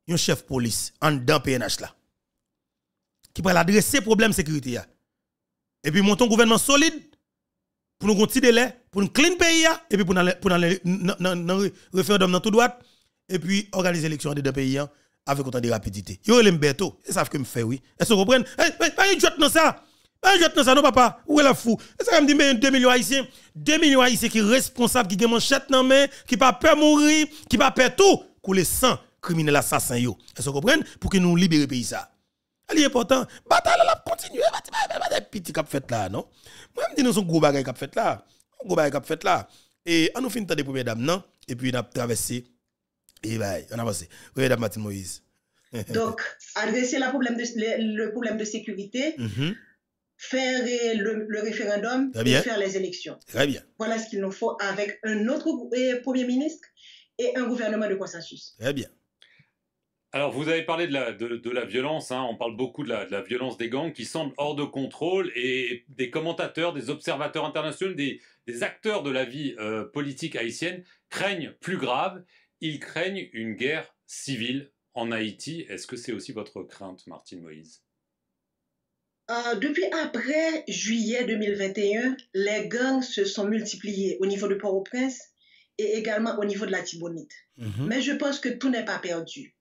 un chef police en dans PNH là. Qui va adresser problème sécurité Et puis monter un gouvernement solide pour nous considérer, pour nous clean pays et puis pour nous pour dans référendum dans tout droit et puis organiser l'élection des deux pays avec autant de rapidité. Yo le mbeto, et que me fait oui. Est-ce que vous comprenez? Eh, eh, pas une dans ça. Eh, je te ça, non, papa. Où est la fou? Et ça, me dit, mais 2 millions haïtiens. 2 millions haïtiens qui sont responsables, qui ont manchette dans main, qui pas peur mourir, qui pas peur tout, couler sang, criminel assassin, yo. Est-ce que vous comprenez? Pour que nous libérer le pays, ça. C'est important. Bataille, la continue. Bataille, petit cap fait là, non? Moi, je me dis, nous sommes gros bagay cap fait là. Gros bagay cap fait là. Et on nous finit des première dame, non? Et puis, on a traversé. Et bah, on a avancé. Regardez, Matin Moïse. Donc, adresser le, problème de sécurité. Mm-hmm faire le, le référendum et faire les élections. Très bien. Voilà ce qu'il nous faut avec un autre Premier ministre et un gouvernement de consensus. Très bien. Alors, vous avez parlé de la, de, la violence, hein. on parle beaucoup de la, violence des gangs qui semble hors de contrôle et des commentateurs, des observateurs internationaux, des, acteurs de la vie euh, politique haïtienne craignent plus grave, ils craignent une guerre civile en Haïti. Est-ce que c'est aussi votre crainte, Martine Moïse euh, depuis après juillet 2021, les gangs se sont multipliés au niveau de Port-au-Prince et également au niveau de la Tibonite. Mhm. Mais je pense que tout n'est pas perdu.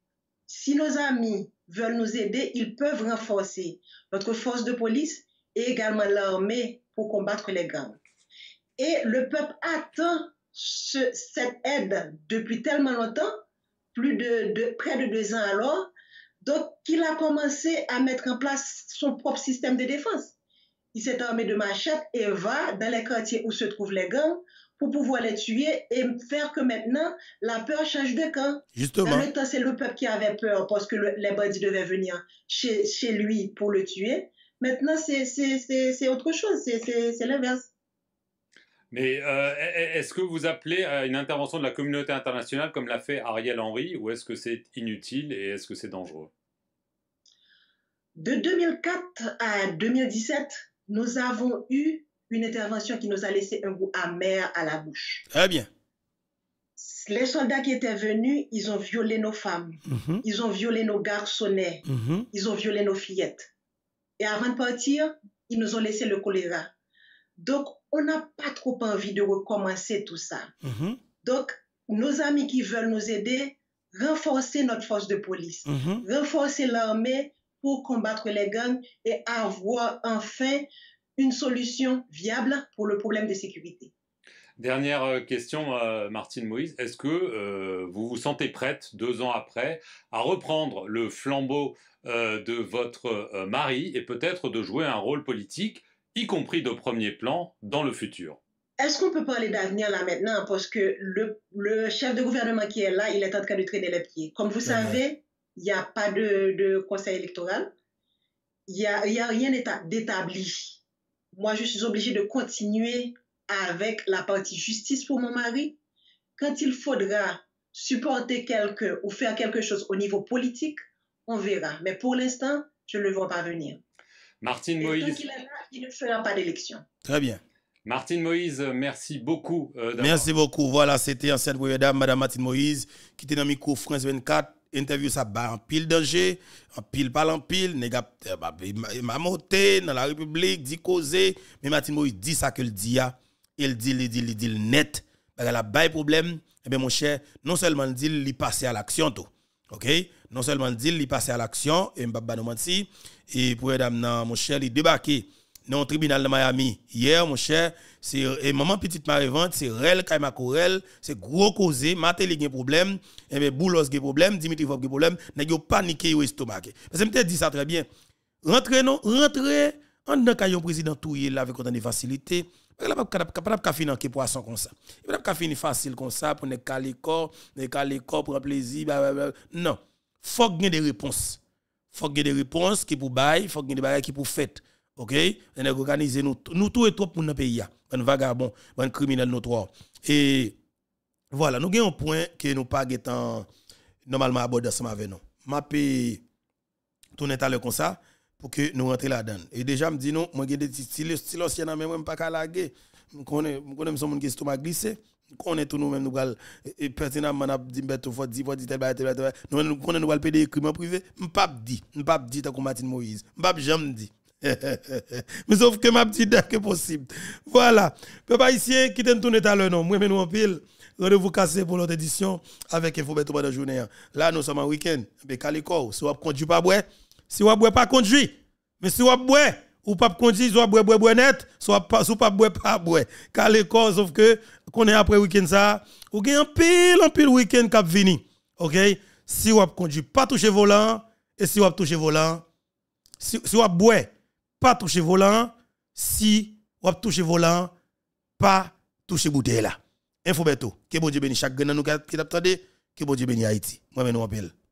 Si nos amis veulent nous aider, ils peuvent renforcer notre force de police et également l'armée pour combattre les gangs. Et le peuple attend cette aide depuis tellement longtemps, plus de, de près de deux ans alors, donc, il a commencé à mettre en place son propre système de défense. Il s'est armé de machettes et va dans les quartiers où se trouvent les gangs pour pouvoir les tuer et faire que maintenant la peur change de camp. Justement. En c'est le peuple qui avait peur parce que les bandits devaient venir chez lui pour le tuer. Maintenant, c'est autre chose, c'est l'inverse. Mais euh, e-, e-, est-ce que vous appelez à une intervention de la communauté internationale comme l'a fait Ariel Henry ou est-ce que c'est inutile et est-ce que c'est dangereux De 2004 à 2017, nous avons eu une intervention qui nous a laissé un goût amer à la bouche. Très bien. Les soldats qui étaient venus, ils ont violé nos femmes, mhm. ils ont violé nos garçonnets, mhm. ils ont violé nos fillettes. Et avant de partir, ils nous ont laissé le choléra. Donc, on n'a pas trop envie de recommencer tout ça. Mm-hmm. Donc, nos amis qui veulent nous aider, renforcer notre force de police, mm-hmm. renforcer l'armée pour combattre les gangs et avoir enfin une solution viable pour le problème de sécurité. Dernière euh, question, euh, Martine Moïse. Est-ce que euh, vous vous sentez prête, deux ans après, à reprendre le flambeau de votre mari et peut-être de jouer un rôle politique y compris de premier plan, dans le futur. Est-ce qu'on peut parler d'avenir là maintenant Parce que le, chef de gouvernement qui est là, il est en train de traîner les pieds. Comme vous savez, il n'y a pas de, conseil électoral. Il n'y a, a rien d'établi. Moi, je suis obligée de continuer avec la partie justice pour mon mari. Quand il faudra supporter quelqu'un ou faire quelque chose au niveau politique, on verra. Mais pour l'instant, je ne le vois pas venir. Martine Moïse. il, ne fera pas d'élection. Très bien. Martine Moïse, merci beaucoup. merci beaucoup. Voilà, c'était ancienne dame, Madame Martine Moïse, qui était dans le micro France 24. Interview ça bat en pile danger, en pile pas en pile, m'a monté dans la République, dit causé, mais Martine Moïse dit ça que le dit, il dit, il dit, il dit net, parce qu'elle a bail problème, et bien mon cher, non seulement dit, il passe à l'action tout. OK? non seulement deal, il passait à l'action, et pour nous et pour mon cher, il débarqué dans le tribunal de Miami. Hier, mon cher, c'est et maman petite Marie-Vente, c'est Rel Kaima c'est gros causé, Maté a un problème, et ben a un problème, Dimitri Vop un problème, il a paniqué yo estomac. Parce que me dit ça très bien. Rentrez non, rentrez en dans caillon président y là avec autant de facilité. Il pas capable de finir un poisson comme ça. Il pas de finir facile comme ça pour ne caler corps, ne caler corps pour un plaisir. Non faut que des réponses. Faut ait des réponses qui pour bail, faut ait des bagages qui pour fête. OK On a organisé nous nous tout et trop pour dans pays un vagabond, un criminel trois. Et voilà, nous avons un point que nous pas étant normalement abordé ensemble avec nous. M'a tourner à l'heure comme ça pour que nous rentrions là-dedans. Et déjà me dit non, moi j'ai des stylos stylos même pas qu'à laguer. Je connais je connais monde qui m'a glissé est tous nous-mêmes, nous pertinemment dit nous dit fort dit tel tel Nous nous connaît nous avons des crimes privés. dit, m'pap dit tant Martin Moïse. M'pap jamais dit. Mais sauf que m'a dit dès que possible. Voilà. Peuple haïtien qui t'en tourner à l'heure non, moi nous en pile. Rendez-vous cassé pour l'autre édition avec Info Beto pendant journée. Hein. Là nous sommes en week-end. Mais si on conduit pas si on pas conduit. Mais si vous ou pas vous soit boit boit net, soit pas soit pas pas sauf que est après week-end ça, ou gagne un pile, un pile week-end qui vini. OK? Si vous conduit, pas toucher volant. Et si vous touché volant, si, si vous boit, pas toucher volant. Si vous touché volant, pas toucher bouteille là. Info bientôt Que bon Dieu bénisse chaque gagnant nous qui attendez. Que bon Dieu bénisse Haïti. Moi, je nous appelle.